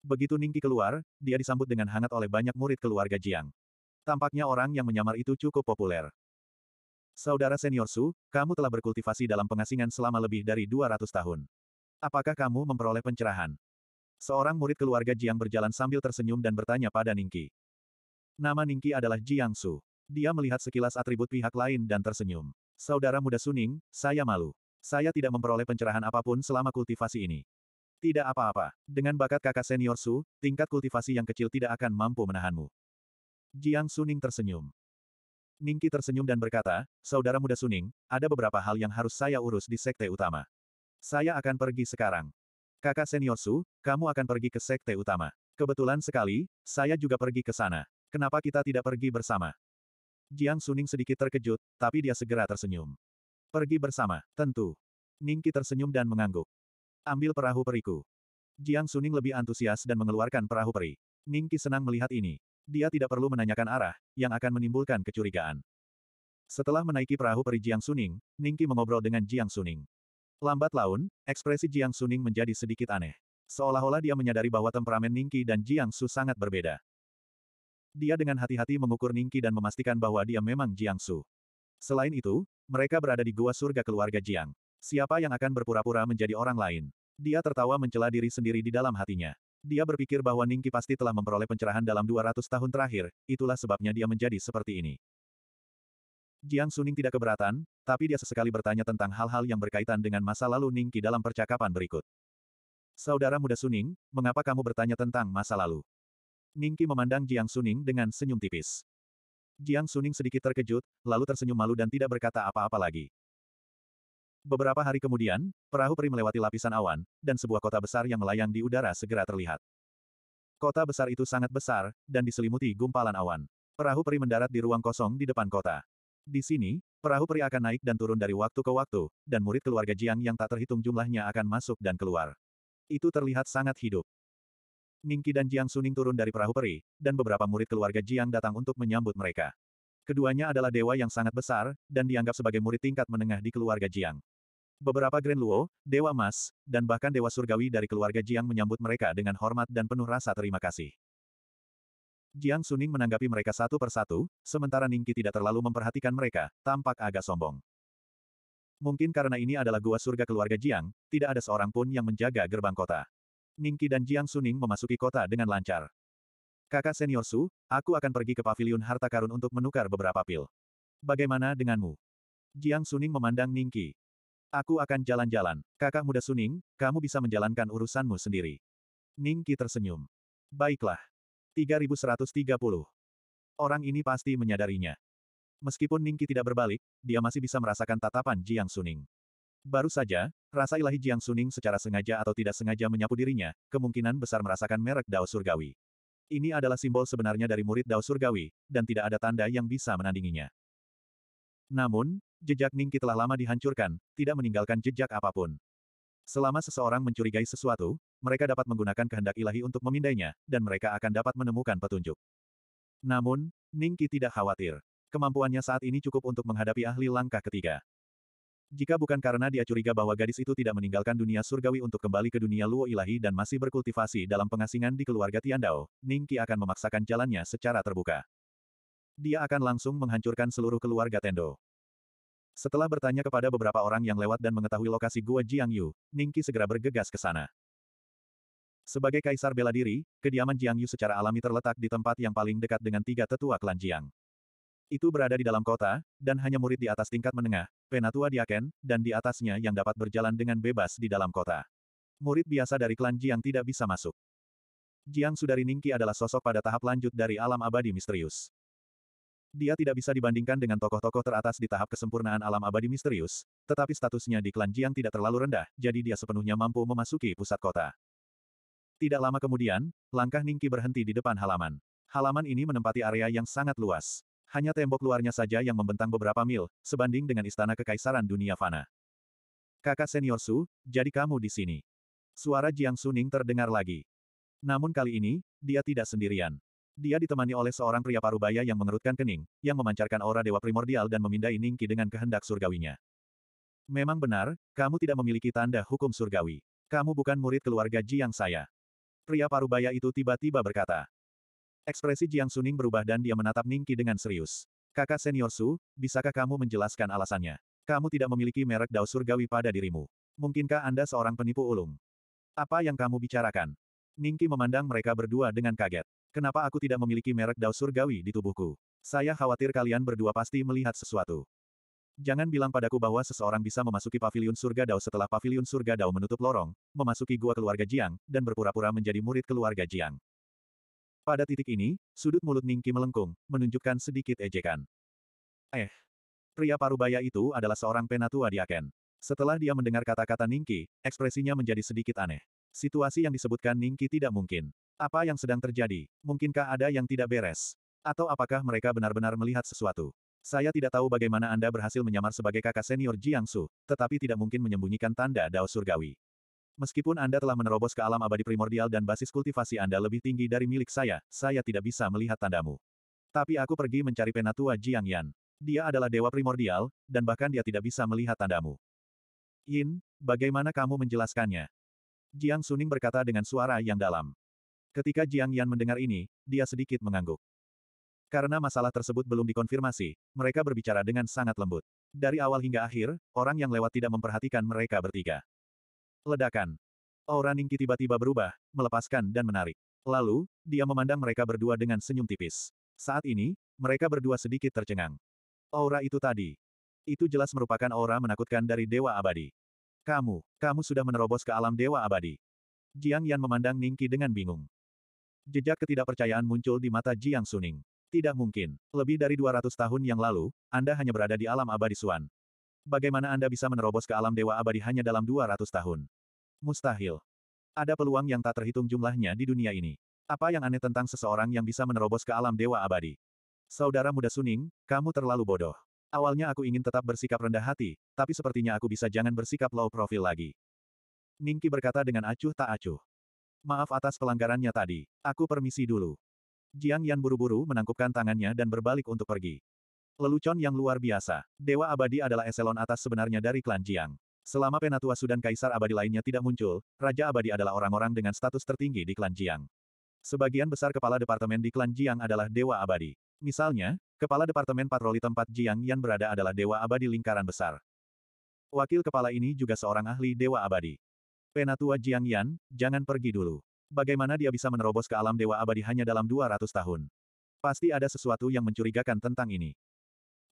S1: Begitu Ningki keluar, dia disambut dengan hangat oleh banyak murid keluarga Jiang. Tampaknya orang yang menyamar itu cukup populer. Saudara senior Su, kamu telah berkultivasi dalam pengasingan selama lebih dari 200 tahun. Apakah kamu memperoleh pencerahan? Seorang murid keluarga Jiang berjalan sambil tersenyum dan bertanya pada Ningki. Nama Ningki adalah Jiang Su. Dia melihat sekilas atribut pihak lain dan tersenyum. Saudara muda Suning, saya malu. Saya tidak memperoleh pencerahan apapun selama kultivasi ini. Tidak apa-apa. Dengan bakat kakak senior Su, tingkat kultivasi yang kecil tidak akan mampu menahanmu. Jiang Suning tersenyum. Ningki tersenyum dan berkata, Saudara muda Suning, ada beberapa hal yang harus saya urus di sekte utama. Saya akan pergi sekarang. Kakak senior Su, kamu akan pergi ke sekte utama. Kebetulan sekali, saya juga pergi ke sana. Kenapa kita tidak pergi bersama? Jiang Suning sedikit terkejut, tapi dia segera tersenyum. Pergi bersama, tentu. Ningki tersenyum dan mengangguk. Ambil perahu periku. Jiang Suning lebih antusias dan mengeluarkan perahu peri. Ningki senang melihat ini. Dia tidak perlu menanyakan arah, yang akan menimbulkan kecurigaan. Setelah menaiki perahu peri Jiang Suning, Ningki mengobrol dengan Jiang Suning. Lambat laun, ekspresi Jiang Suning menjadi sedikit aneh. Seolah-olah dia menyadari bahwa temperamen Ningki dan Jiang Su sangat berbeda. Dia dengan hati-hati mengukur Ningki dan memastikan bahwa dia memang Jiang Su. Selain itu, mereka berada di gua surga keluarga Jiang. Siapa yang akan berpura-pura menjadi orang lain? Dia tertawa mencela diri sendiri di dalam hatinya. Dia berpikir bahwa Ningki pasti telah memperoleh pencerahan dalam 200 tahun terakhir, itulah sebabnya dia menjadi seperti ini. Jiang Suning tidak keberatan, tapi dia sesekali bertanya tentang hal-hal yang berkaitan dengan masa lalu Ningki dalam percakapan berikut. Saudara muda Suning, mengapa kamu bertanya tentang masa lalu? Ningki memandang Jiang Suning dengan senyum tipis. Jiang Suning sedikit terkejut, lalu tersenyum malu dan tidak berkata apa-apa lagi. Beberapa hari kemudian, perahu peri melewati lapisan awan, dan sebuah kota besar yang melayang di udara segera terlihat. Kota besar itu sangat besar, dan diselimuti gumpalan awan. Perahu peri mendarat di ruang kosong di depan kota. Di sini, perahu peri akan naik dan turun dari waktu ke waktu, dan murid keluarga Jiang yang tak terhitung jumlahnya akan masuk dan keluar. Itu terlihat sangat hidup. Ningki dan Jiang Suning turun dari perahu peri, dan beberapa murid keluarga Jiang datang untuk menyambut mereka. Keduanya adalah dewa yang sangat besar, dan dianggap sebagai murid tingkat menengah di keluarga Jiang. Beberapa Grand Luo, Dewa Mas, dan bahkan Dewa Surgawi dari keluarga Jiang menyambut mereka dengan hormat dan penuh rasa terima kasih. Jiang Suning menanggapi mereka satu persatu, sementara Ningki tidak terlalu memperhatikan mereka, tampak agak sombong. Mungkin karena ini adalah gua surga keluarga Jiang, tidak ada seorang pun yang menjaga gerbang kota. Ningki dan Jiang Suning memasuki kota dengan lancar. Kakak senior Su, aku akan pergi ke paviliun harta karun untuk menukar beberapa pil. Bagaimana denganmu? Jiang Suning memandang Ningki. Aku akan jalan-jalan. Kakak muda Suning, kamu bisa menjalankan urusanmu sendiri. Ningki tersenyum. Baiklah. 3130. Orang ini pasti menyadarinya. Meskipun Ningki tidak berbalik, dia masih bisa merasakan tatapan Jiang Suning. Baru saja, rasa ilahi Jiang Suning secara sengaja atau tidak sengaja menyapu dirinya, kemungkinan besar merasakan merek Dao Surgawi. Ini adalah simbol sebenarnya dari murid Dao Surgawi, dan tidak ada tanda yang bisa menandinginya. Namun, jejak Ningki telah lama dihancurkan, tidak meninggalkan jejak apapun. Selama seseorang mencurigai sesuatu, mereka dapat menggunakan kehendak ilahi untuk memindainya, dan mereka akan dapat menemukan petunjuk. Namun, Ningki tidak khawatir. Kemampuannya saat ini cukup untuk menghadapi ahli langkah ketiga. Jika bukan karena dia curiga bahwa gadis itu tidak meninggalkan dunia surgawi untuk kembali ke dunia Luo Ilahi dan masih berkultivasi dalam pengasingan di keluarga Tiandao, Qi akan memaksakan jalannya secara terbuka. Dia akan langsung menghancurkan seluruh keluarga Tendo. Setelah bertanya kepada beberapa orang yang lewat dan mengetahui lokasi Gua Jiang Yu, Qi segera bergegas ke sana. Sebagai kaisar bela diri, kediaman Jiang Yu secara alami terletak di tempat yang paling dekat dengan tiga tetua klan Jiang. Itu berada di dalam kota, dan hanya murid di atas tingkat menengah, penatua diaken, dan di atasnya yang dapat berjalan dengan bebas di dalam kota. Murid biasa dari klan Jiang tidak bisa masuk. Jiang Sudari Ningki adalah sosok pada tahap lanjut dari alam abadi misterius. Dia tidak bisa dibandingkan dengan tokoh-tokoh teratas di tahap kesempurnaan alam abadi misterius, tetapi statusnya di klan Jiang tidak terlalu rendah, jadi dia sepenuhnya mampu memasuki pusat kota. Tidak lama kemudian, langkah Ningki berhenti di depan halaman. Halaman ini menempati area yang sangat luas. Hanya tembok luarnya saja yang membentang beberapa mil, sebanding dengan istana kekaisaran dunia fana. Kakak senior Su, jadi kamu di sini. Suara Jiang Suning terdengar lagi. Namun kali ini, dia tidak sendirian. Dia ditemani oleh seorang pria parubaya yang mengerutkan kening, yang memancarkan aura dewa primordial dan memindai Ningki dengan kehendak surgawinya. Memang benar, kamu tidak memiliki tanda hukum surgawi. Kamu bukan murid keluarga Jiang saya. Pria parubaya itu tiba-tiba berkata. Ekspresi Jiang Suning berubah dan dia menatap Ningki dengan serius. Kakak senior Su, bisakah kamu menjelaskan alasannya? Kamu tidak memiliki merek dao surgawi pada dirimu. Mungkinkah Anda seorang penipu ulung? Apa yang kamu bicarakan? Ningki memandang mereka berdua dengan kaget. Kenapa aku tidak memiliki merek dao surgawi di tubuhku? Saya khawatir kalian berdua pasti melihat sesuatu. Jangan bilang padaku bahwa seseorang bisa memasuki pavilion surga Dao setelah pavilion surga Dao menutup lorong, memasuki gua keluarga Jiang, dan berpura-pura menjadi murid keluarga Jiang. Pada titik ini, sudut mulut Ningki melengkung, menunjukkan sedikit ejekan. Eh. Pria parubaya itu adalah seorang penatua di Aken. Setelah dia mendengar kata-kata Ningki, ekspresinya menjadi sedikit aneh. Situasi yang disebutkan Ningki tidak mungkin. Apa yang sedang terjadi? Mungkinkah ada yang tidak beres? Atau apakah mereka benar-benar melihat sesuatu? Saya tidak tahu bagaimana Anda berhasil menyamar sebagai kakak senior Jiangsu, tetapi tidak mungkin menyembunyikan tanda Dao Surgawi. Meskipun Anda telah menerobos ke alam abadi primordial dan basis kultivasi Anda lebih tinggi dari milik saya, saya tidak bisa melihat tandamu. Tapi aku pergi mencari Penatua Jiang Yan. Dia adalah dewa primordial, dan bahkan dia tidak bisa melihat tandamu. Yin, bagaimana kamu menjelaskannya? Jiang Suning berkata dengan suara yang dalam. Ketika Jiang Yan mendengar ini, dia sedikit mengangguk. Karena masalah tersebut belum dikonfirmasi, mereka berbicara dengan sangat lembut. Dari awal hingga akhir, orang yang lewat tidak memperhatikan mereka bertiga. Ledakan. Aura Ningki tiba-tiba berubah, melepaskan dan menarik. Lalu, dia memandang mereka berdua dengan senyum tipis. Saat ini, mereka berdua sedikit tercengang. Aura itu tadi. Itu jelas merupakan aura menakutkan dari Dewa Abadi. Kamu, kamu sudah menerobos ke alam Dewa Abadi. Jiang Yan memandang Ningki dengan bingung. Jejak ketidakpercayaan muncul di mata Jiang Suning. Tidak mungkin. Lebih dari 200 tahun yang lalu, Anda hanya berada di alam abadi Suan. Bagaimana Anda bisa menerobos ke alam Dewa Abadi hanya dalam 200 tahun? Mustahil. Ada peluang yang tak terhitung jumlahnya di dunia ini. Apa yang aneh tentang seseorang yang bisa menerobos ke alam dewa abadi? Saudara muda Suning, kamu terlalu bodoh. Awalnya aku ingin tetap bersikap rendah hati, tapi sepertinya aku bisa jangan bersikap low profile lagi. Ningki berkata dengan acuh tak acuh. Maaf atas pelanggarannya tadi, aku permisi dulu. Jiang Yan buru-buru menangkupkan tangannya dan berbalik untuk pergi. Lelucon yang luar biasa, Dewa Abadi adalah eselon atas sebenarnya dari klan Jiang. Selama penatua Sudan Kaisar Abadi lainnya tidak muncul, Raja Abadi adalah orang-orang dengan status tertinggi di klan Jiang. Sebagian besar kepala departemen di klan Jiang adalah Dewa Abadi. Misalnya, kepala departemen patroli tempat Jiang Yan berada adalah Dewa Abadi lingkaran besar. Wakil kepala ini juga seorang ahli Dewa Abadi. Penatua Jiang Yan, jangan pergi dulu. Bagaimana dia bisa menerobos ke alam Dewa Abadi hanya dalam 200 tahun? Pasti ada sesuatu yang mencurigakan tentang ini.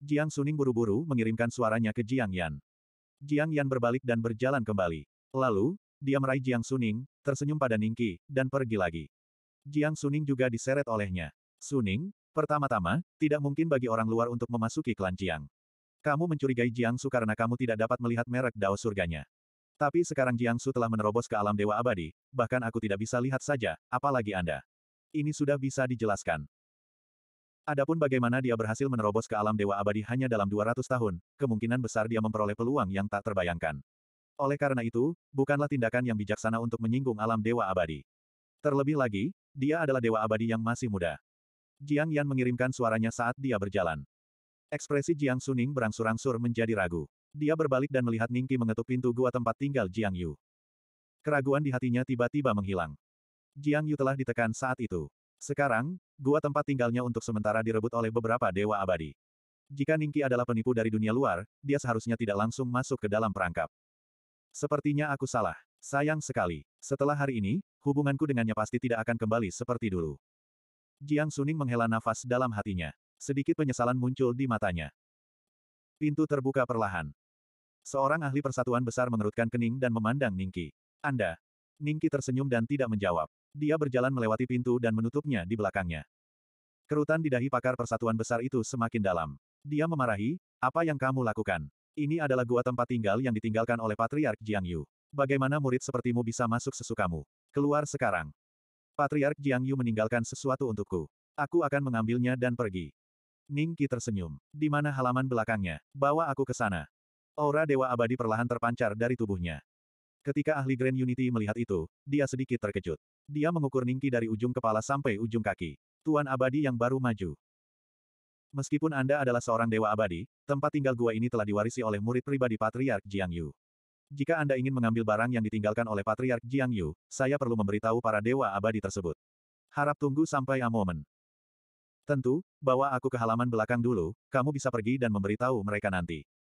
S1: Jiang Suning buru-buru mengirimkan suaranya ke Jiang Yan. Jiang Yan berbalik dan berjalan kembali. Lalu, dia meraih Jiang Suning, tersenyum pada Ningki, dan pergi lagi. Jiang Suning juga diseret olehnya. Suning, pertama-tama, tidak mungkin bagi orang luar untuk memasuki klan Jiang. Kamu mencurigai Jiang Su karena kamu tidak dapat melihat merek Dao surganya. Tapi sekarang Jiang Su telah menerobos ke alam dewa abadi, bahkan aku tidak bisa lihat saja, apalagi Anda. Ini sudah bisa dijelaskan. Adapun bagaimana dia berhasil menerobos ke alam dewa abadi hanya dalam 200 tahun, kemungkinan besar dia memperoleh peluang yang tak terbayangkan. Oleh karena itu, bukanlah tindakan yang bijaksana untuk menyinggung alam dewa abadi. Terlebih lagi, dia adalah dewa abadi yang masih muda. Jiang Yan mengirimkan suaranya saat dia berjalan. Ekspresi Jiang Suning berangsur-angsur menjadi ragu. Dia berbalik dan melihat Ningki mengetuk pintu gua tempat tinggal Jiang Yu. Keraguan di hatinya tiba-tiba menghilang. Jiang Yu telah ditekan saat itu. Sekarang, gua tempat tinggalnya untuk sementara direbut oleh beberapa dewa abadi. Jika Ningki adalah penipu dari dunia luar, dia seharusnya tidak langsung masuk ke dalam perangkap. Sepertinya aku salah. Sayang sekali. Setelah hari ini, hubunganku dengannya pasti tidak akan kembali seperti dulu. Jiang Suning menghela nafas dalam hatinya. Sedikit penyesalan muncul di matanya. Pintu terbuka perlahan. Seorang ahli persatuan besar mengerutkan kening dan memandang Ningki. Anda, Ningki tersenyum dan tidak menjawab. Dia berjalan melewati pintu dan menutupnya di belakangnya. Kerutan di dahi pakar persatuan besar itu semakin dalam. Dia memarahi, apa yang kamu lakukan? Ini adalah gua tempat tinggal yang ditinggalkan oleh Patriark Jiang Yu. Bagaimana murid sepertimu bisa masuk sesukamu? Keluar sekarang. Patriark Jiang Yu meninggalkan sesuatu untukku. Aku akan mengambilnya dan pergi. Ningki tersenyum. Di mana halaman belakangnya? Bawa aku ke sana. Aura Dewa Abadi perlahan terpancar dari tubuhnya. Ketika ahli Grand Unity melihat itu, dia sedikit terkejut. Dia mengukur Ningki dari ujung kepala sampai ujung kaki. Tuan abadi yang baru maju. Meskipun Anda adalah seorang dewa abadi, tempat tinggal gua ini telah diwarisi oleh murid pribadi Patriark Jiang Yu. Jika Anda ingin mengambil barang yang ditinggalkan oleh Patriark Jiang Yu, saya perlu memberitahu para dewa abadi tersebut. Harap tunggu sampai a moment. Tentu, bawa aku ke halaman belakang dulu, kamu bisa pergi dan memberitahu mereka nanti.